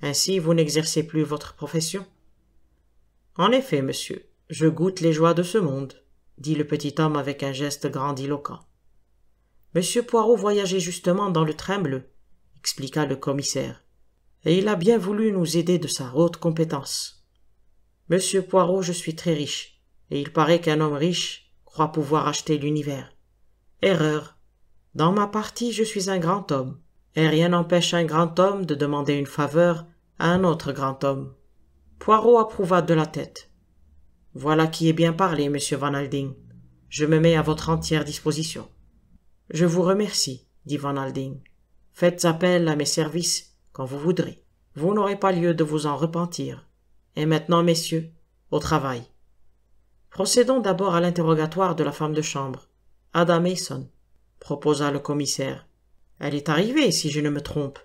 Ainsi, vous n'exercez plus votre profession En effet, monsieur, je goûte les joies de ce monde, dit le petit homme avec un geste grandiloquent. Monsieur Poirot voyageait justement dans le train bleu, expliqua le commissaire, et il a bien voulu nous aider de sa haute compétence. Monsieur Poirot, je suis très riche, et il paraît qu'un homme riche croit pouvoir acheter l'univers. Erreur. Dans ma partie, je suis un grand homme, et rien n'empêche un grand homme de demander une faveur à un autre grand homme. Poirot approuva de la tête. Voilà qui est bien parlé, monsieur Van Alding. Je me mets à votre entière disposition. Je vous remercie, dit Van Alding. Faites appel à mes services quand vous voudrez. Vous n'aurez pas lieu de vous en repentir. Et maintenant, messieurs, au travail. Procédons d'abord à l'interrogatoire de la femme de chambre, Ada Mason, proposa le commissaire. Elle est arrivée, si je ne me trompe.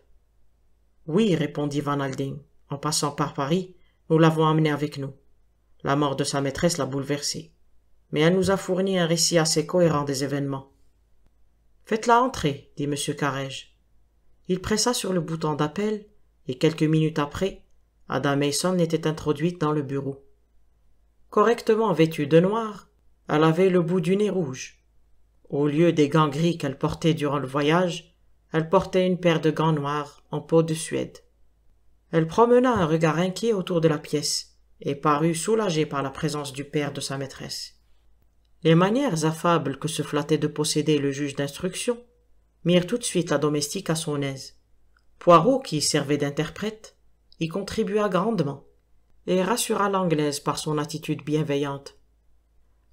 Oui, répondit Van Alding. En passant par Paris, nous l'avons amenée avec nous. La mort de sa maîtresse l'a bouleversée. Mais elle nous a fourni un récit assez cohérent des événements. Faites-la entrer, dit M. carège Il pressa sur le bouton d'appel, et quelques minutes après, Ada Mason était introduite dans le bureau correctement vêtue de noir, elle avait le bout du nez rouge. Au lieu des gants gris qu'elle portait durant le voyage, elle portait une paire de gants noirs en peau de Suède. Elle promena un regard inquiet autour de la pièce et parut soulagée par la présence du père de sa maîtresse. Les manières affables que se flattait de posséder le juge d'instruction mirent tout de suite la domestique à son aise. Poirot, qui servait d'interprète, y contribua grandement et rassura l'Anglaise par son attitude bienveillante.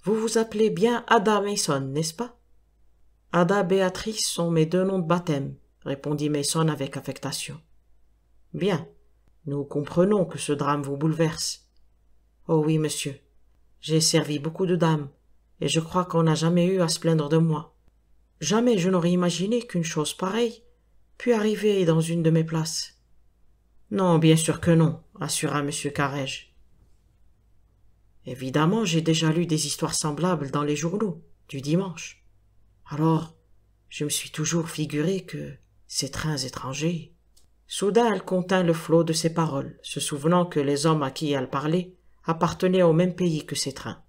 Vous vous appelez bien Ada Mason, n'est-ce pas Ada Béatrice sont mes deux noms de baptême, répondit Mason avec affectation. Bien, nous comprenons que ce drame vous bouleverse. Oh oui, monsieur, j'ai servi beaucoup de dames, et je crois qu'on n'a jamais eu à se plaindre de moi. Jamais je n'aurais imaginé qu'une chose pareille pût arriver dans une de mes places. Non, bien sûr que non, assura M. Carège. Évidemment, j'ai déjà lu des histoires semblables dans les journaux du dimanche. Alors, je me suis toujours figuré que ces trains étrangers. Soudain, elle contint le flot de ses paroles, se souvenant que les hommes à qui elle parlait appartenaient au même pays que ces trains.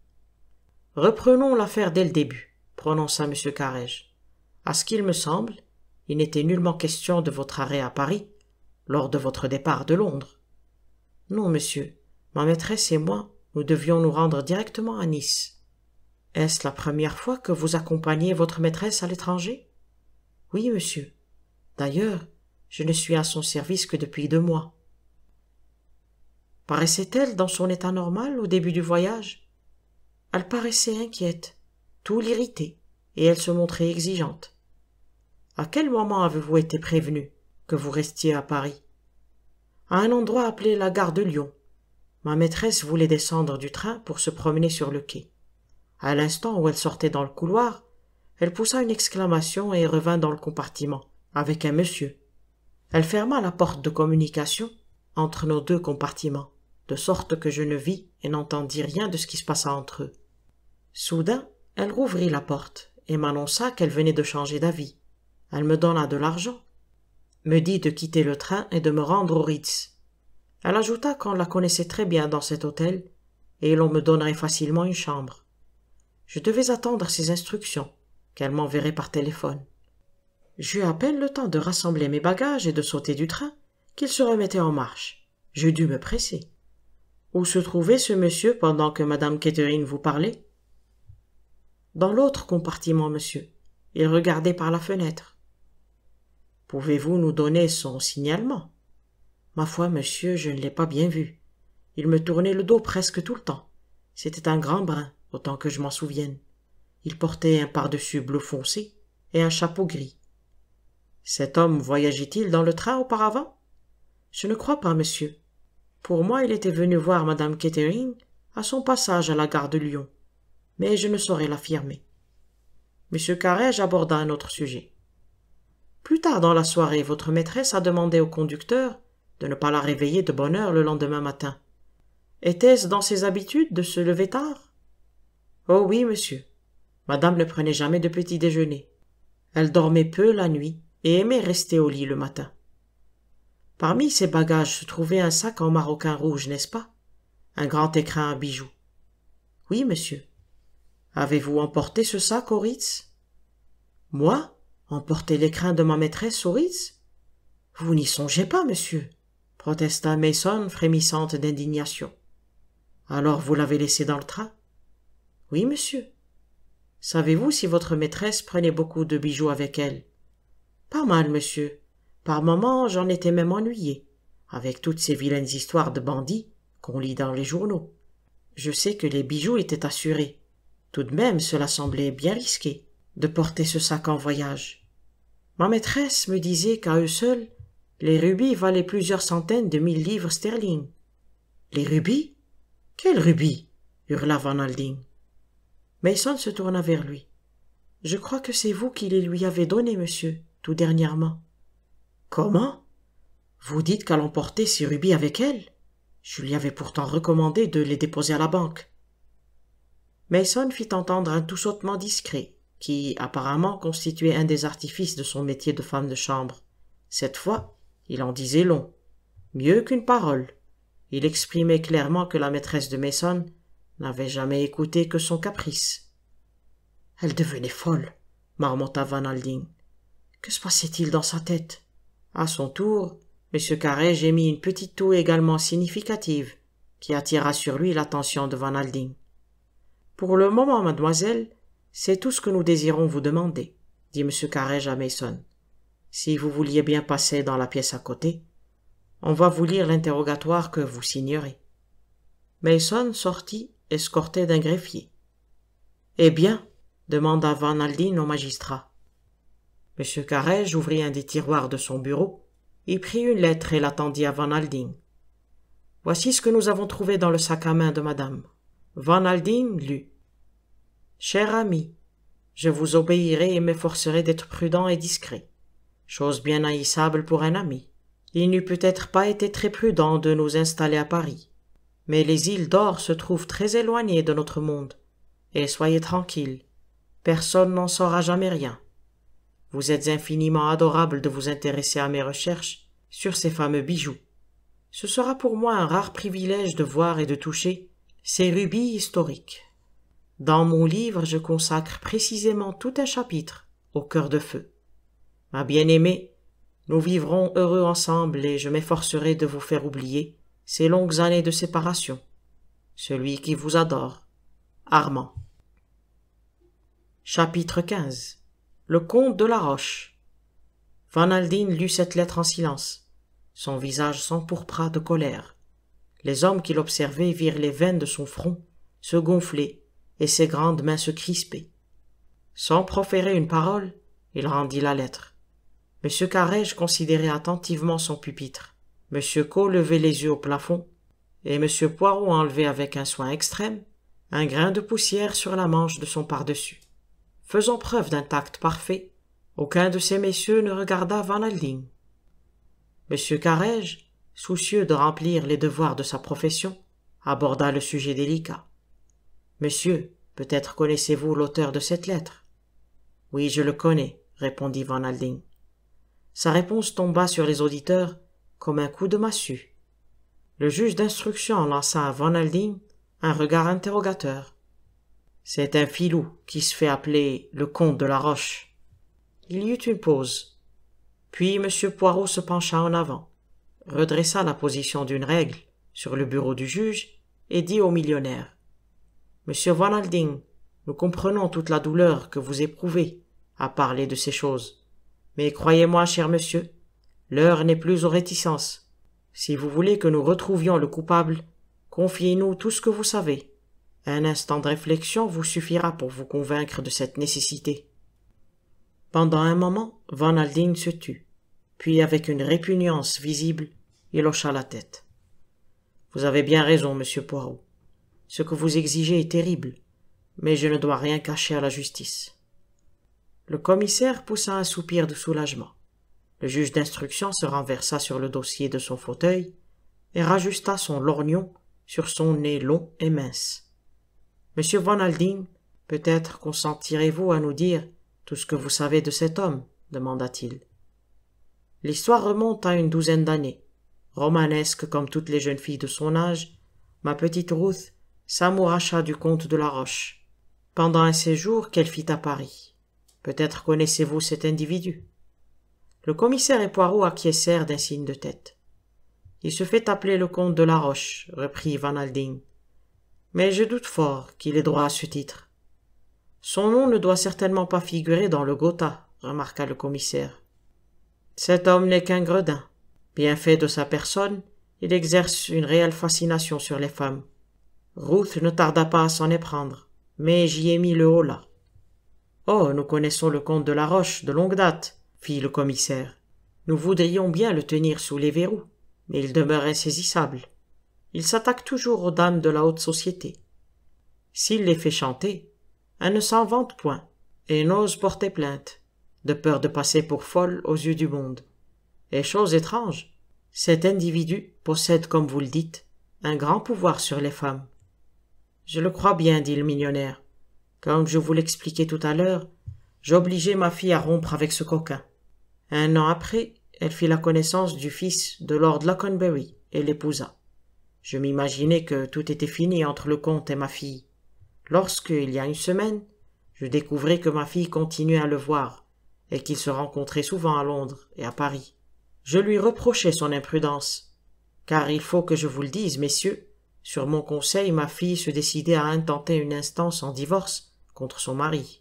Reprenons l'affaire dès le début, prononça M. Carège. À ce qu'il me semble, il n'était nullement question de votre arrêt à Paris, lors de votre départ de Londres. Non, monsieur. Ma maîtresse et moi, nous devions nous rendre directement à Nice. Est-ce la première fois que vous accompagnez votre maîtresse à l'étranger Oui, monsieur. D'ailleurs, je ne suis à son service que depuis deux mois. Paraissait-elle dans son état normal au début du voyage Elle paraissait inquiète, tout l'irritait, et elle se montrait exigeante. À quel moment avez-vous été prévenu que vous restiez à Paris à un endroit appelé la gare de Lyon. Ma maîtresse voulait descendre du train pour se promener sur le quai. À l'instant où elle sortait dans le couloir, elle poussa une exclamation et revint dans le compartiment, avec un monsieur. Elle ferma la porte de communication entre nos deux compartiments, de sorte que je ne vis et n'entendis rien de ce qui se passa entre eux. Soudain, elle rouvrit la porte et m'annonça qu'elle venait de changer d'avis. Elle me donna de l'argent me dit de quitter le train et de me rendre au Ritz. Elle ajouta qu'on la connaissait très bien dans cet hôtel et l'on me donnerait facilement une chambre. Je devais attendre ses instructions, qu'elle m'enverrait par téléphone. J'eus à peine le temps de rassembler mes bagages et de sauter du train qu'il se remettait en marche. Je dus me presser. Où se trouvait ce monsieur pendant que Madame Catherine vous parlait Dans l'autre compartiment, monsieur. Il regardait par la fenêtre. Pouvez-vous nous donner son signalement Ma foi, monsieur, je ne l'ai pas bien vu. Il me tournait le dos presque tout le temps. C'était un grand brin, autant que je m'en souvienne. Il portait un pardessus bleu foncé et un chapeau gris. Cet homme voyageait-il dans le train auparavant Je ne crois pas, monsieur. Pour moi, il était venu voir Madame Kettering à son passage à la gare de Lyon, mais je ne saurais l'affirmer. Monsieur Carège aborda un autre sujet. Plus tard dans la soirée, votre maîtresse a demandé au conducteur de ne pas la réveiller de bonne heure le lendemain matin. Était-ce dans ses habitudes de se lever tard Oh oui, monsieur. Madame ne prenait jamais de petit déjeuner. Elle dormait peu la nuit et aimait rester au lit le matin. Parmi ses bagages se trouvait un sac en maroquin rouge, n'est-ce pas Un grand écrin à bijoux. Oui, monsieur. Avez-vous emporté ce sac Horitz ?— Moi Emporter l'écrin de ma maîtresse souris. »« Vous n'y songez pas, monsieur, protesta Mason, frémissante d'indignation. Alors vous l'avez laissé dans le train Oui, monsieur. Savez-vous si votre maîtresse prenait beaucoup de bijoux avec elle Pas mal, monsieur. Par moments, j'en étais même ennuyé, avec toutes ces vilaines histoires de bandits qu'on lit dans les journaux. Je sais que les bijoux étaient assurés. Tout de même, cela semblait bien risqué de porter ce sac en voyage. Ma maîtresse me disait qu'à eux seuls, les rubis valaient plusieurs centaines de mille livres sterling. Les rubis Quels rubis hurla Van Alding. Mason se tourna vers lui. Je crois que c'est vous qui les lui avez donnés, monsieur, tout dernièrement. Comment Vous dites qu'elle emportait ces rubis avec elle Je lui avais pourtant recommandé de les déposer à la banque. Mason fit entendre un tout sautement discret qui apparemment constituait un des artifices de son métier de femme de chambre. Cette fois, il en disait long, mieux qu'une parole. Il exprimait clairement que la maîtresse de Mason n'avait jamais écouté que son caprice. Elle devenait folle, marmotta Van Alding. Que se passait-il dans sa tête À son tour, M. Carré gémit une petite toux également significative, qui attira sur lui l'attention de Van Alding. Pour le moment, mademoiselle, c'est tout ce que nous désirons vous demander, dit M. Carrège à Mason. Si vous vouliez bien passer dans la pièce à côté, on va vous lire l'interrogatoire que vous signerez. Mason sortit, escorté d'un greffier. Eh bien, demanda Van Aldine au magistrat. M. Carrège ouvrit un des tiroirs de son bureau, y prit une lettre et l'attendit à Van Aldine. Voici ce que nous avons trouvé dans le sac à main de madame. Van Aldine lut. Cher ami, je vous obéirai et m'efforcerai d'être prudent et discret. Chose bien haïssable pour un ami. Il n'eût peut-être pas été très prudent de nous installer à Paris. Mais les îles d'or se trouvent très éloignées de notre monde. Et soyez tranquille, personne n'en saura jamais rien. Vous êtes infiniment adorable de vous intéresser à mes recherches sur ces fameux bijoux. Ce sera pour moi un rare privilège de voir et de toucher ces rubis historiques. Dans mon livre, je consacre précisément tout un chapitre au cœur de feu. Ma bien-aimée, nous vivrons heureux ensemble et je m'efforcerai de vous faire oublier ces longues années de séparation. Celui qui vous adore, Armand. Chapitre 15 Le comte de la Roche Vanaldine lut cette lettre en silence. Son visage s'empourpra de colère. Les hommes qui l'observaient virent les veines de son front se gonfler et ses grandes mains se crispaient. Sans proférer une parole, il rendit la lettre. M. Carège considérait attentivement son pupitre. M. co levait les yeux au plafond, et M. Poirot enlevait avec un soin extrême un grain de poussière sur la manche de son pardessus. Faisant preuve d'un tact parfait, aucun de ces messieurs ne regarda Van Alding. M. Carège, soucieux de remplir les devoirs de sa profession, aborda le sujet délicat. Monsieur, peut-être connaissez-vous l'auteur de cette lettre Oui, je le connais, répondit Van Alding. Sa réponse tomba sur les auditeurs comme un coup de massue. Le juge d'instruction lança à Van Alding un regard interrogateur. C'est un filou qui se fait appeler le comte de la Roche. Il y eut une pause. Puis M. Poirot se pencha en avant, redressa la position d'une règle sur le bureau du juge et dit au millionnaire Monsieur Van Alding, nous comprenons toute la douleur que vous éprouvez à parler de ces choses. Mais croyez-moi, cher monsieur, l'heure n'est plus aux réticences. Si vous voulez que nous retrouvions le coupable, confiez-nous tout ce que vous savez. Un instant de réflexion vous suffira pour vous convaincre de cette nécessité. Pendant un moment, Van Alding se tut, puis avec une répugnance visible, il hocha la tête. Vous avez bien raison, monsieur Poirot. Ce que vous exigez est terrible, mais je ne dois rien cacher à la justice. Le commissaire poussa un soupir de soulagement. Le juge d'instruction se renversa sur le dossier de son fauteuil et rajusta son lorgnon sur son nez long et mince. Monsieur Von Aldin, peut-être consentirez-vous à nous dire tout ce que vous savez de cet homme demanda-t-il. L'histoire remonte à une douzaine d'années. Romanesque comme toutes les jeunes filles de son âge, ma petite Ruth Samouracha du comte de la Roche, pendant un séjour qu'elle fit à Paris. Peut-être connaissez-vous cet individu. Le commissaire et Poirot acquiescèrent d'un signe de tête. Il se fait appeler le comte de la Roche, reprit Van Aldine. Mais je doute fort qu'il ait droit à ce titre. Son nom ne doit certainement pas figurer dans le Gotha, remarqua le commissaire. Cet homme n'est qu'un gredin. Bien fait de sa personne, il exerce une réelle fascination sur les femmes. Ruth ne tarda pas à s'en éprendre, mais j'y ai mis le haut-là. « Oh, nous connaissons le comte de la Roche de longue date, fit le commissaire. Nous voudrions bien le tenir sous les verrous, mais il demeure insaisissable. Il s'attaque toujours aux dames de la haute société. S'il les fait chanter, elles ne s'en vantent point et n'ose porter plainte, de peur de passer pour folle aux yeux du monde. Et chose étrange, cet individu possède, comme vous le dites, un grand pouvoir sur les femmes. Je le crois bien, dit le millionnaire. Comme je vous l'expliquais tout à l'heure, j'obligeais ma fille à rompre avec ce coquin. Un an après, elle fit la connaissance du fils de Lord Lockonberry et l'épousa. Je m'imaginais que tout était fini entre le comte et ma fille. Lorsque, il y a une semaine, je découvrais que ma fille continuait à le voir et qu'ils se rencontraient souvent à Londres et à Paris. Je lui reprochai son imprudence, car il faut que je vous le dise, messieurs, sur mon conseil, ma fille se décidait à intenter une instance en divorce contre son mari.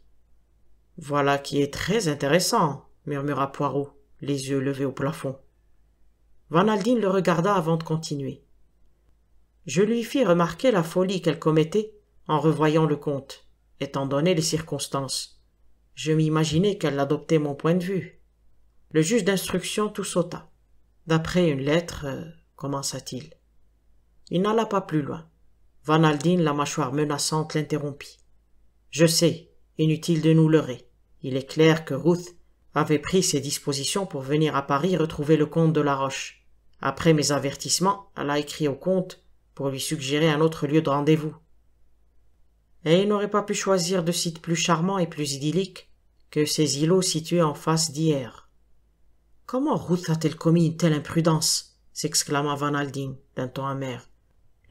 Voilà qui est très intéressant, murmura Poirot, les yeux levés au plafond. Vanaldine le regarda avant de continuer. Je lui fis remarquer la folie qu'elle commettait en revoyant le comte, étant donné les circonstances. Je m'imaginais qu'elle adoptait mon point de vue. Le juge d'instruction tout sauta. D'après une lettre, euh, commença-t-il. Il n'alla pas plus loin. Vanaldine, la mâchoire menaçante, l'interrompit. Je sais, inutile de nous leurrer. Il est clair que Ruth avait pris ses dispositions pour venir à Paris retrouver le comte de la Roche. Après mes avertissements, elle a écrit au comte pour lui suggérer un autre lieu de rendez-vous. Et il n'aurait pas pu choisir de site plus charmant et plus idyllique que ces îlots situés en face d'hier. Comment Ruth a-t-elle commis une telle imprudence s'exclama Van d'un ton amer.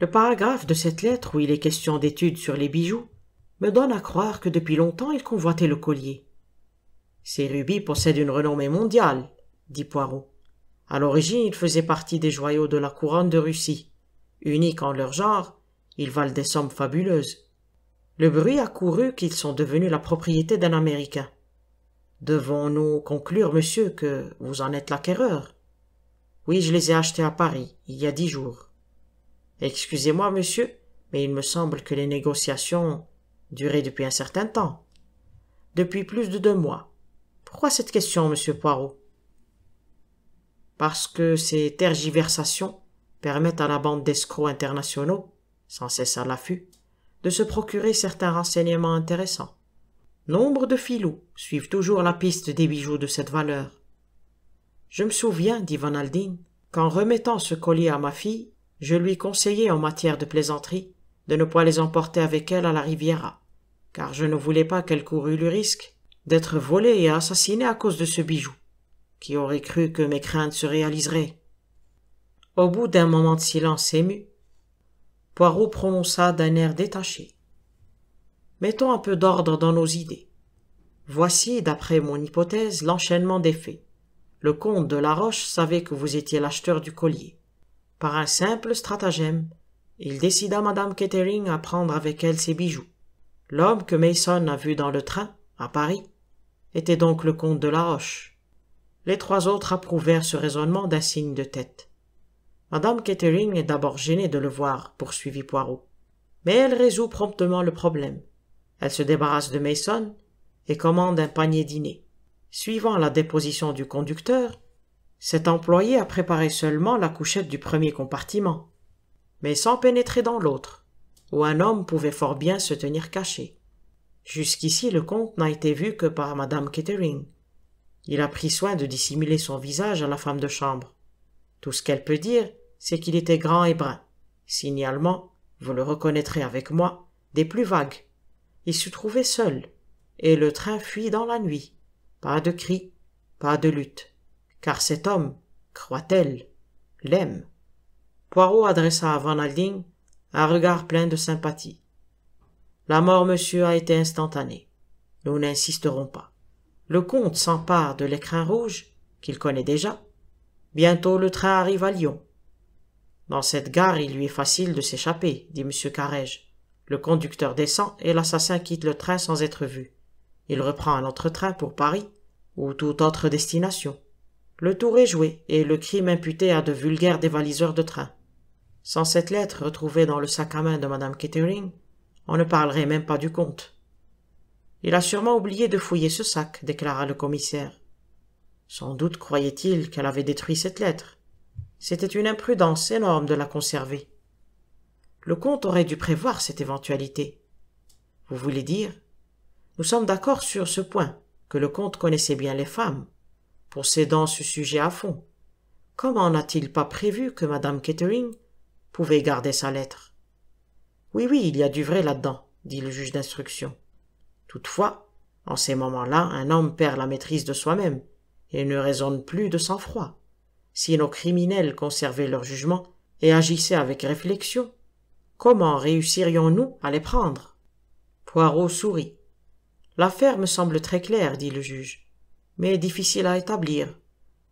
Le paragraphe de cette lettre où il est question d'études sur les bijoux me donne à croire que depuis longtemps il convoitait le collier. Ces rubis possèdent une renommée mondiale, dit Poirot. À l'origine, ils faisaient partie des joyaux de la couronne de Russie. Uniques en leur genre, ils valent des sommes fabuleuses. Le bruit a couru qu'ils sont devenus la propriété d'un Américain. Devons-nous conclure, monsieur, que vous en êtes l'acquéreur Oui, je les ai achetés à Paris, il y a dix jours. Excusez-moi, monsieur, mais il me semble que les négociations duraient depuis un certain temps. Depuis plus de deux mois. Pourquoi cette question, monsieur Poirot Parce que ces tergiversations permettent à la bande d'escrocs internationaux, sans cesse à l'affût, de se procurer certains renseignements intéressants. Nombre de filous suivent toujours la piste des bijoux de cette valeur. Je me souviens, dit Van Aldine, qu'en remettant ce collier à ma fille, je lui conseillais en matière de plaisanterie de ne pas les emporter avec elle à la Riviera, car je ne voulais pas qu'elle courût le risque d'être volée et assassinée à cause de ce bijou, qui aurait cru que mes craintes se réaliseraient. Au bout d'un moment de silence ému, Poirot prononça d'un air détaché. Mettons un peu d'ordre dans nos idées. Voici, d'après mon hypothèse, l'enchaînement des faits. Le comte de la Roche savait que vous étiez l'acheteur du collier par un simple stratagème, il décida Madame Kettering à prendre avec elle ses bijoux. L'homme que Mason a vu dans le train, à Paris, était donc le comte de la Roche. Les trois autres approuvèrent ce raisonnement d'un signe de tête. Madame Kettering est d'abord gênée de le voir, poursuivit Poirot. Mais elle résout promptement le problème. Elle se débarrasse de Mason et commande un panier dîner. Suivant la déposition du conducteur, cet employé a préparé seulement la couchette du premier compartiment, mais sans pénétrer dans l'autre, où un homme pouvait fort bien se tenir caché. Jusqu'ici le comte n'a été vu que par madame Kettering. Il a pris soin de dissimuler son visage à la femme de chambre. Tout ce qu'elle peut dire, c'est qu'il était grand et brun. Signalement, vous le reconnaîtrez avec moi, des plus vagues. Il se trouvait seul, et le train fuit dans la nuit. Pas de cris, pas de lutte car cet homme, croit-elle, l'aime. Poirot adressa à Van Halding un regard plein de sympathie. La mort, monsieur, a été instantanée. Nous n'insisterons pas. Le comte s'empare de l'écrin rouge, qu'il connaît déjà. Bientôt le train arrive à Lyon. Dans cette gare, il lui est facile de s'échapper, dit M. Carège. Le conducteur descend et l'assassin quitte le train sans être vu. Il reprend un autre train pour Paris ou toute autre destination. Le tour est joué et le crime imputé à de vulgaires dévaliseurs de train. Sans cette lettre retrouvée dans le sac à main de Madame Kettering, on ne parlerait même pas du comte. Il a sûrement oublié de fouiller ce sac, déclara le commissaire. Sans doute croyait-il qu'elle avait détruit cette lettre. C'était une imprudence énorme de la conserver. Le comte aurait dû prévoir cette éventualité. Vous voulez dire Nous sommes d'accord sur ce point, que le comte connaissait bien les femmes, possédant ce sujet à fond. Comment n'a-t-il pas prévu que Madame Kettering pouvait garder sa lettre Oui, oui, il y a du vrai là-dedans, dit le juge d'instruction. Toutefois, en ces moments-là, un homme perd la maîtrise de soi-même et ne raisonne plus de sang-froid. Si nos criminels conservaient leur jugement et agissaient avec réflexion, comment réussirions-nous à les prendre Poirot sourit. L'affaire me semble très claire, dit le juge mais difficile à établir.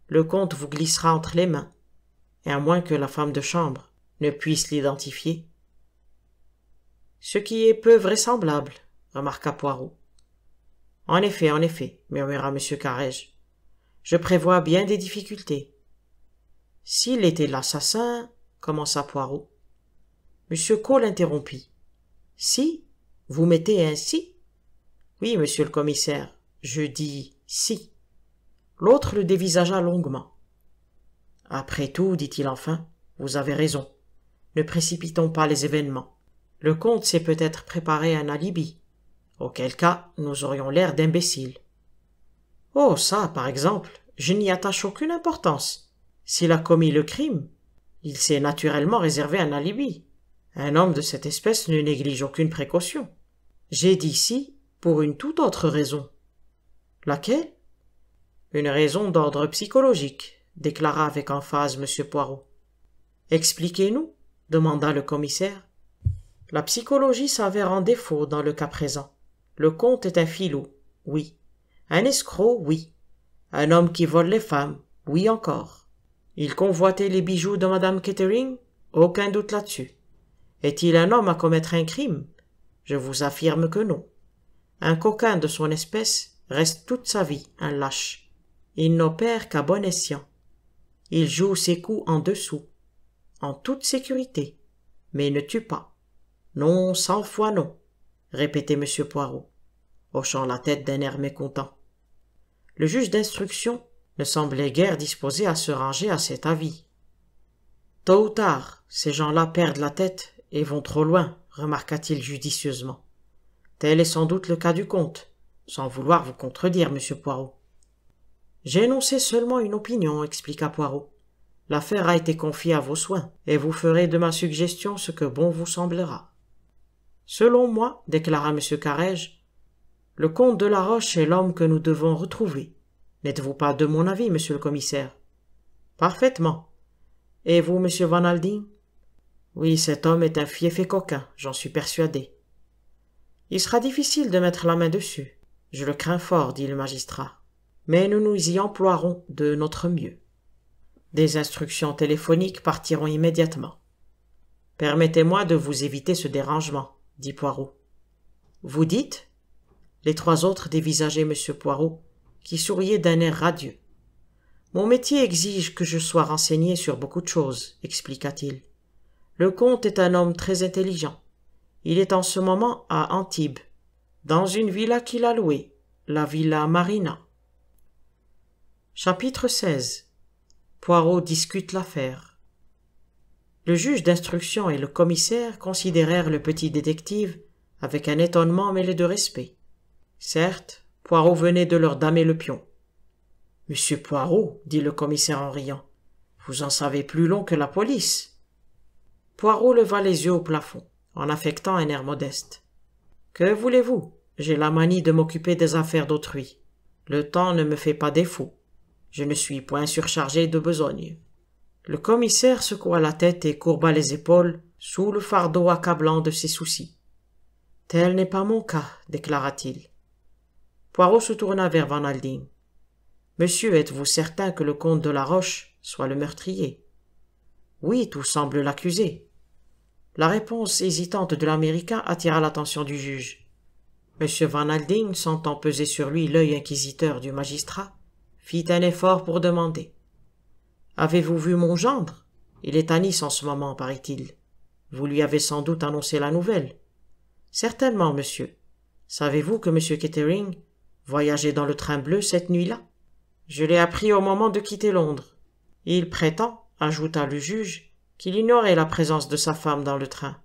Le compte vous glissera entre les mains, et à moins que la femme de chambre ne puisse l'identifier. Ce qui est peu vraisemblable, remarqua Poirot. En effet, en effet, murmura M. Carège. Je prévois bien des difficultés. S'il était l'assassin, commença Poirot. Monsieur Cole interrompit. Si, vous mettez ainsi. Oui, monsieur le commissaire, je dis si. L'autre le dévisagea longuement. Après tout, dit-il enfin, vous avez raison. Ne précipitons pas les événements. Le comte s'est peut-être préparé un alibi, auquel cas nous aurions l'air d'imbéciles. Oh, ça, par exemple, je n'y attache aucune importance. S'il a commis le crime, il s'est naturellement réservé un alibi. Un homme de cette espèce ne néglige aucune précaution. J'ai dit si pour une toute autre raison. Laquelle une raison d'ordre psychologique, déclara avec emphase M. Poirot. Expliquez-nous, demanda le commissaire. La psychologie s'avère en défaut dans le cas présent. Le comte est un filou, oui. Un escroc, oui. Un homme qui vole les femmes, oui encore. Il convoitait les bijoux de Madame Kettering Aucun doute là-dessus. Est-il un homme à commettre un crime Je vous affirme que non. Un coquin de son espèce reste toute sa vie un lâche il n'opère qu'à bon escient. Il joue ses coups en dessous, en toute sécurité, mais ne tue pas. Non, cent fois non, répétait M. Poirot, hochant la tête d'un air mécontent. Le juge d'instruction ne semblait guère disposé à se ranger à cet avis. Tôt ou tard, ces gens-là perdent la tête et vont trop loin, remarqua-t-il judicieusement. Tel est sans doute le cas du comte, sans vouloir vous contredire, monsieur Poirot. J'ai énoncé seulement une opinion, expliqua Poirot. L'affaire a été confiée à vos soins, et vous ferez de ma suggestion ce que bon vous semblera. Selon moi, déclara M. Carège, « le comte de la Roche est l'homme que nous devons retrouver. N'êtes-vous pas de mon avis, monsieur le commissaire Parfaitement. Et vous, monsieur Van Alding ?»« Oui, cet homme est un fief et coquin, j'en suis persuadé. Il sera difficile de mettre la main dessus. Je le crains fort, dit le magistrat mais nous nous y emploierons de notre mieux. Des instructions téléphoniques partiront immédiatement. Permettez-moi de vous éviter ce dérangement, dit Poirot. Vous dites Les trois autres dévisageaient M. Poirot, qui souriait d'un air radieux. Mon métier exige que je sois renseigné sur beaucoup de choses, expliqua-t-il. Le comte est un homme très intelligent. Il est en ce moment à Antibes, dans une villa qu'il a louée, la villa Marina. Chapitre 16 Poirot discute l'affaire. Le juge d'instruction et le commissaire considérèrent le petit détective avec un étonnement mêlé de respect. Certes, Poirot venait de leur damer le pion. Monsieur Poirot, dit le commissaire en riant, vous en savez plus long que la police. Poirot leva les yeux au plafond, en affectant un air modeste. Que voulez-vous J'ai la manie de m'occuper des affaires d'autrui. Le temps ne me fait pas défaut. Je ne suis point surchargé de besogne. Le commissaire secoua la tête et courba les épaules sous le fardeau accablant de ses soucis. Tel n'est pas mon cas, déclara-t-il. Poirot se tourna vers Van Aldine. Monsieur, êtes-vous certain que le comte de la Roche soit le meurtrier Oui, tout semble l'accuser. La réponse hésitante de l'Américain attira l'attention du juge. Monsieur Van Aldine, sentant peser sur lui l'œil inquisiteur du magistrat, fit un effort pour demander. Avez-vous vu mon gendre Il est à Nice en ce moment, paraît-il. Vous lui avez sans doute annoncé la nouvelle. Certainement, monsieur. Savez-vous que monsieur Kettering voyageait dans le train bleu cette nuit-là Je l'ai appris au moment de quitter Londres. Il prétend, ajouta le juge, qu'il ignorait la présence de sa femme dans le train.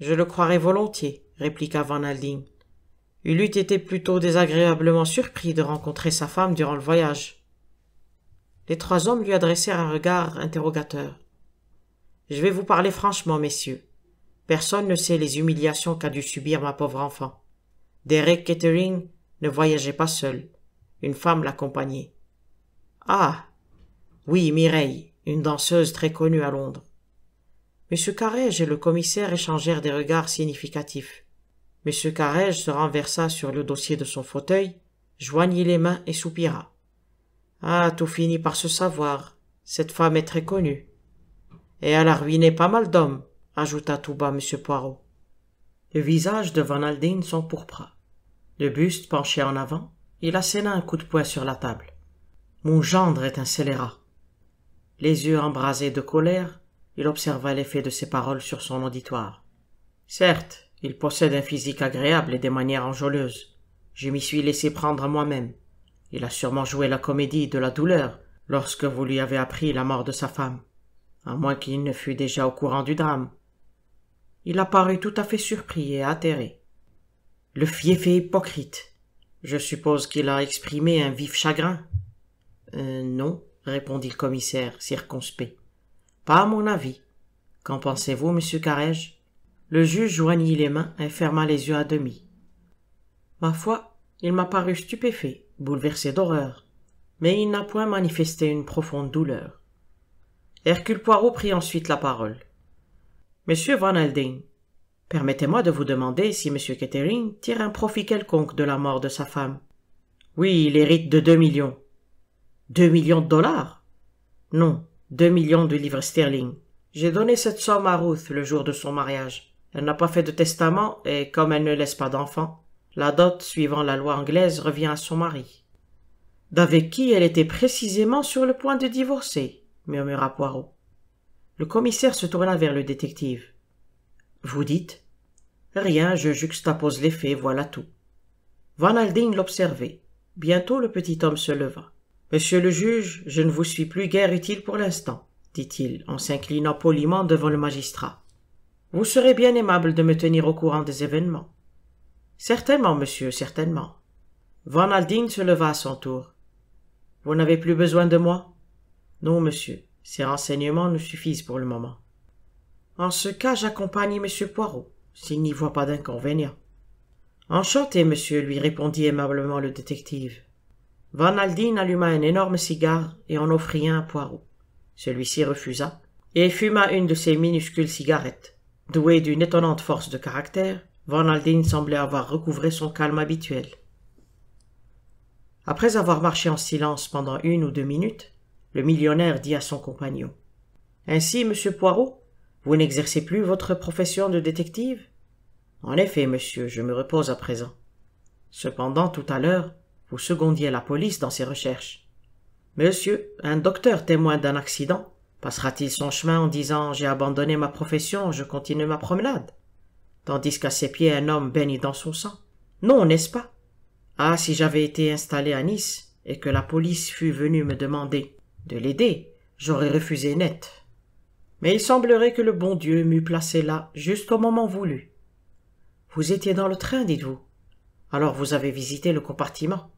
Je le croirais volontiers, répliqua Van il eût été plutôt désagréablement surpris de rencontrer sa femme durant le voyage. Les trois hommes lui adressèrent un regard interrogateur. Je vais vous parler franchement, messieurs. Personne ne sait les humiliations qu'a dû subir ma pauvre enfant. Derek Kettering ne voyageait pas seul. Une femme l'accompagnait. Ah. Oui, Mireille, une danseuse très connue à Londres. Monsieur Carrège et le commissaire échangèrent des regards significatifs. M. se renversa sur le dossier de son fauteuil, joignit les mains et soupira. Ah, tout finit par se savoir. Cette femme est très connue. Et elle a ruiné pas mal d'hommes, ajouta tout bas M. Poirot. Le visage de Van Aldine s'empourpra. Le buste penché en avant, il asséna un coup de poing sur la table. Mon gendre est un scélérat. Les yeux embrasés de colère, il observa l'effet de ses paroles sur son auditoire. Certes, il possède un physique agréable et des manières enjôleuses. Je m'y suis laissé prendre moi-même. Il a sûrement joué la comédie de la douleur lorsque vous lui avez appris la mort de sa femme, à moins qu'il ne fût déjà au courant du drame. Il apparut tout à fait surpris et atterré. Le fief est hypocrite. Je suppose qu'il a exprimé un vif chagrin. Euh, non, répondit le commissaire, circonspect. Pas à mon avis. Qu'en pensez-vous, monsieur Carège le juge joignit les mains et ferma les yeux à demi. Ma foi, il m'a paru stupéfait, bouleversé d'horreur, mais il n'a point manifesté une profonde douleur. Hercule Poirot prit ensuite la parole. Monsieur Van Alden, permettez-moi de vous demander si Monsieur Kettering tire un profit quelconque de la mort de sa femme. Oui, il hérite de deux millions. Deux millions de dollars Non, deux millions de livres sterling. J'ai donné cette somme à Ruth le jour de son mariage. Elle n'a pas fait de testament et comme elle ne laisse pas d'enfant, la dot, suivant la loi anglaise, revient à son mari. D'avec qui elle était précisément sur le point de divorcer, murmura Poirot. Le commissaire se tourna vers le détective. Vous dites Rien, je juxtapose les faits, voilà tout. Van Aldine l'observait. Bientôt le petit homme se leva. Monsieur le juge, je ne vous suis plus guère utile pour l'instant, dit-il en s'inclinant poliment devant le magistrat. Vous serez bien aimable de me tenir au courant des événements. Certainement, monsieur, certainement. Van Aldine se leva à son tour. Vous n'avez plus besoin de moi? Non, monsieur, ces renseignements nous suffisent pour le moment. En ce cas, j'accompagne monsieur Poirot, s'il n'y voit pas d'inconvénient. Enchanté, monsieur, lui répondit aimablement le détective. Van Aldine alluma un énorme cigare et en offrit un à Poirot. Celui-ci refusa et fuma une de ses minuscules cigarettes. Doué d'une étonnante force de caractère, Van semblait avoir recouvré son calme habituel. Après avoir marché en silence pendant une ou deux minutes, le millionnaire dit à son compagnon Ainsi, monsieur Poirot, vous n'exercez plus votre profession de détective En effet, monsieur, je me repose à présent. Cependant, tout à l'heure, vous secondiez la police dans ses recherches. Monsieur, un docteur témoin d'un accident Passera-t-il son chemin en disant J'ai abandonné ma profession, je continue ma promenade Tandis qu'à ses pieds un homme baigne dans son sang Non, n'est-ce pas Ah, si j'avais été installé à Nice et que la police fût venue me demander de l'aider, j'aurais refusé net. Mais il semblerait que le bon Dieu m'eût placé là juste au moment voulu. Vous étiez dans le train, dites-vous. Alors vous avez visité le compartiment.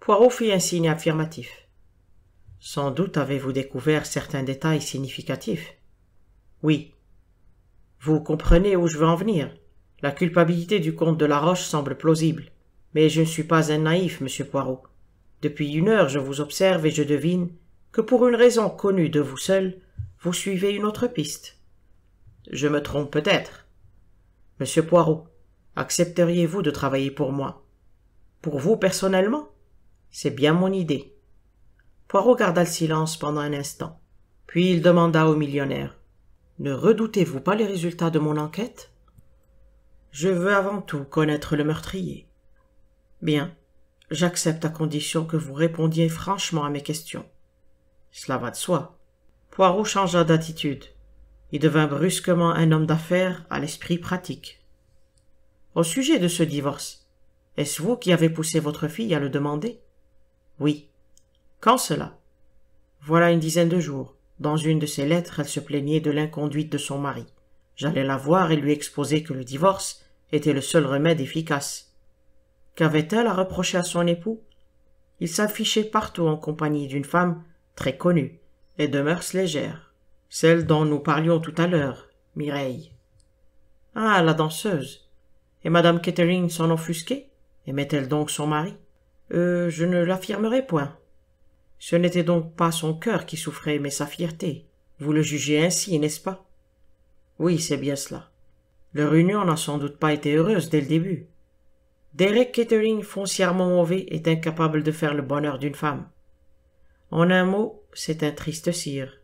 Poirot fit un signe affirmatif. Sans doute avez-vous découvert certains détails significatifs. Oui. Vous comprenez où je veux en venir. La culpabilité du comte de la Roche semble plausible. Mais je ne suis pas un naïf, monsieur Poirot. Depuis une heure, je vous observe et je devine que pour une raison connue de vous seul, vous suivez une autre piste. Je me trompe peut-être. Monsieur Poirot, accepteriez-vous de travailler pour moi Pour vous personnellement C'est bien mon idée. Poirot garda le silence pendant un instant. Puis il demanda au millionnaire Ne redoutez-vous pas les résultats de mon enquête Je veux avant tout connaître le meurtrier. Bien, j'accepte à condition que vous répondiez franchement à mes questions. Cela va de soi. Poirot changea d'attitude. Il devint brusquement un homme d'affaires à l'esprit pratique. Au sujet de ce divorce, est-ce vous qui avez poussé votre fille à le demander Oui. Quand cela Voilà une dizaine de jours. Dans une de ses lettres, elle se plaignait de l'inconduite de son mari. J'allais la voir et lui exposer que le divorce était le seul remède efficace. Qu'avait-elle à reprocher à son époux Il s'affichait partout en compagnie d'une femme très connue et de mœurs légères, celle dont nous parlions tout à l'heure, Mireille. Ah, la danseuse Et Madame Catherine s'en offusquait Aimait-elle donc son mari euh, Je ne l'affirmerai point, ce n'était donc pas son cœur qui souffrait, mais sa fierté. Vous le jugez ainsi, n'est-ce pas Oui, c'est bien cela. Leur union n'a sans doute pas été heureuse dès le début. Derek Kettering, foncièrement mauvais, est incapable de faire le bonheur d'une femme. En un mot, c'est un triste sire.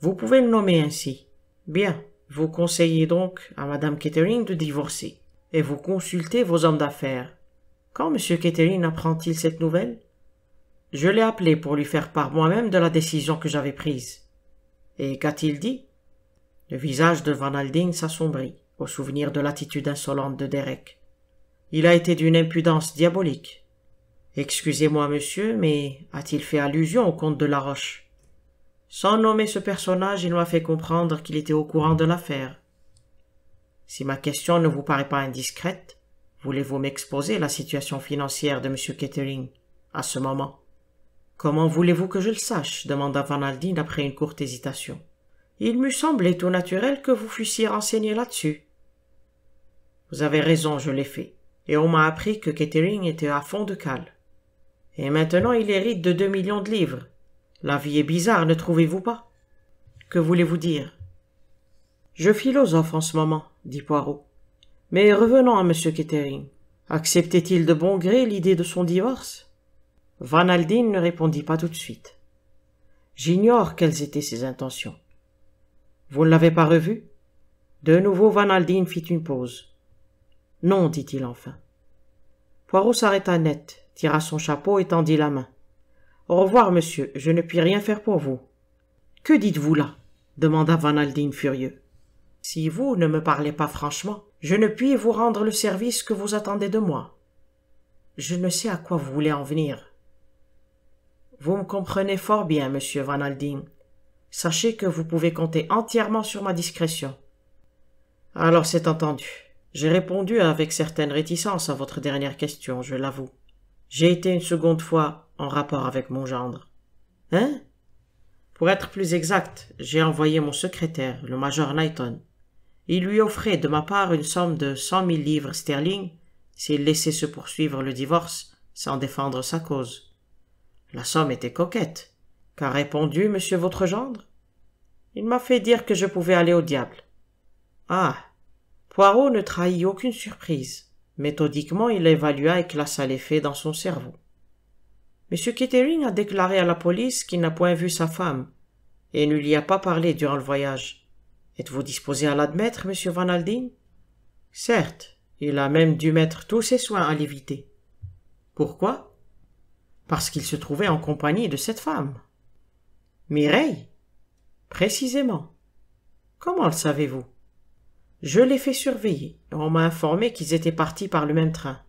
Vous pouvez le nommer ainsi. Bien, vous conseillez donc à Madame Kettering de divorcer, et vous consultez vos hommes d'affaires. Quand Monsieur Kettering apprend-il cette nouvelle je l'ai appelé pour lui faire part moi-même de la décision que j'avais prise. Et qu'a-t-il dit Le visage de Van Aldine s'assombrit au souvenir de l'attitude insolente de Derek. Il a été d'une impudence diabolique. Excusez-moi, monsieur, mais a-t-il fait allusion au comte de la Roche ?»« Sans nommer ce personnage, il m'a fait comprendre qu'il était au courant de l'affaire. Si ma question ne vous paraît pas indiscrète, voulez-vous m'exposer la situation financière de monsieur Kettering à ce moment Comment voulez-vous que je le sache demanda Vanaldine après une courte hésitation. Il m'eût semblé tout naturel que vous fussiez renseigné là-dessus. Vous avez raison, je l'ai fait, et on m'a appris que Kettering était à fond de cale. Et maintenant il hérite de deux millions de livres. La vie est bizarre, ne trouvez-vous pas Que voulez-vous dire Je philosophe en ce moment, dit Poirot. Mais revenons à M. Kettering. Acceptait-il de bon gré l'idée de son divorce Van ne répondit pas tout de suite. J'ignore quelles étaient ses intentions. Vous ne l'avez pas revu De nouveau, Van Aldine fit une pause. Non, dit-il enfin. Poirot s'arrêta net, tira son chapeau et tendit la main. Au revoir, monsieur, je ne puis rien faire pour vous. Que dites-vous là demanda Van Aldine furieux. Si vous ne me parlez pas franchement, je ne puis vous rendre le service que vous attendez de moi. Je ne sais à quoi vous voulez en venir, vous me comprenez fort bien, monsieur Van Alding. Sachez que vous pouvez compter entièrement sur ma discrétion. Alors c'est entendu. J'ai répondu avec certaine réticence à votre dernière question, je l'avoue. J'ai été une seconde fois en rapport avec mon gendre. Hein? Pour être plus exact, j'ai envoyé mon secrétaire, le major Knighton. Il lui offrait de ma part une somme de cent mille livres sterling s'il laissait se poursuivre le divorce sans défendre sa cause. La somme était coquette. Qu'a répondu monsieur votre gendre Il m'a fait dire que je pouvais aller au diable. Ah Poirot ne trahit aucune surprise. Méthodiquement, il évalua et classa les faits dans son cerveau. Monsieur Kettering a déclaré à la police qu'il n'a point vu sa femme et ne lui a pas parlé durant le voyage. Êtes-vous disposé à l'admettre, monsieur Van Aldine Certes, il a même dû mettre tous ses soins à l'éviter. Pourquoi parce qu'il se trouvait en compagnie de cette femme. Mireille Précisément. Comment le savez-vous Je l'ai fait surveiller on m'a informé qu'ils étaient partis par le même train.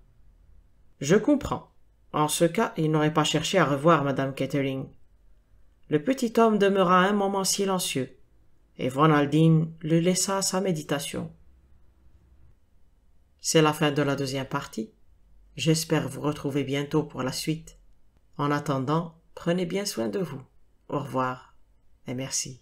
Je comprends. En ce cas, il n'aurait pas cherché à revoir Madame Kettering. Le petit homme demeura un moment silencieux, et Ronaldine le laissa à sa méditation. C'est la fin de la deuxième partie. J'espère vous retrouver bientôt pour la suite. En attendant, prenez bien soin de vous. Au revoir et merci.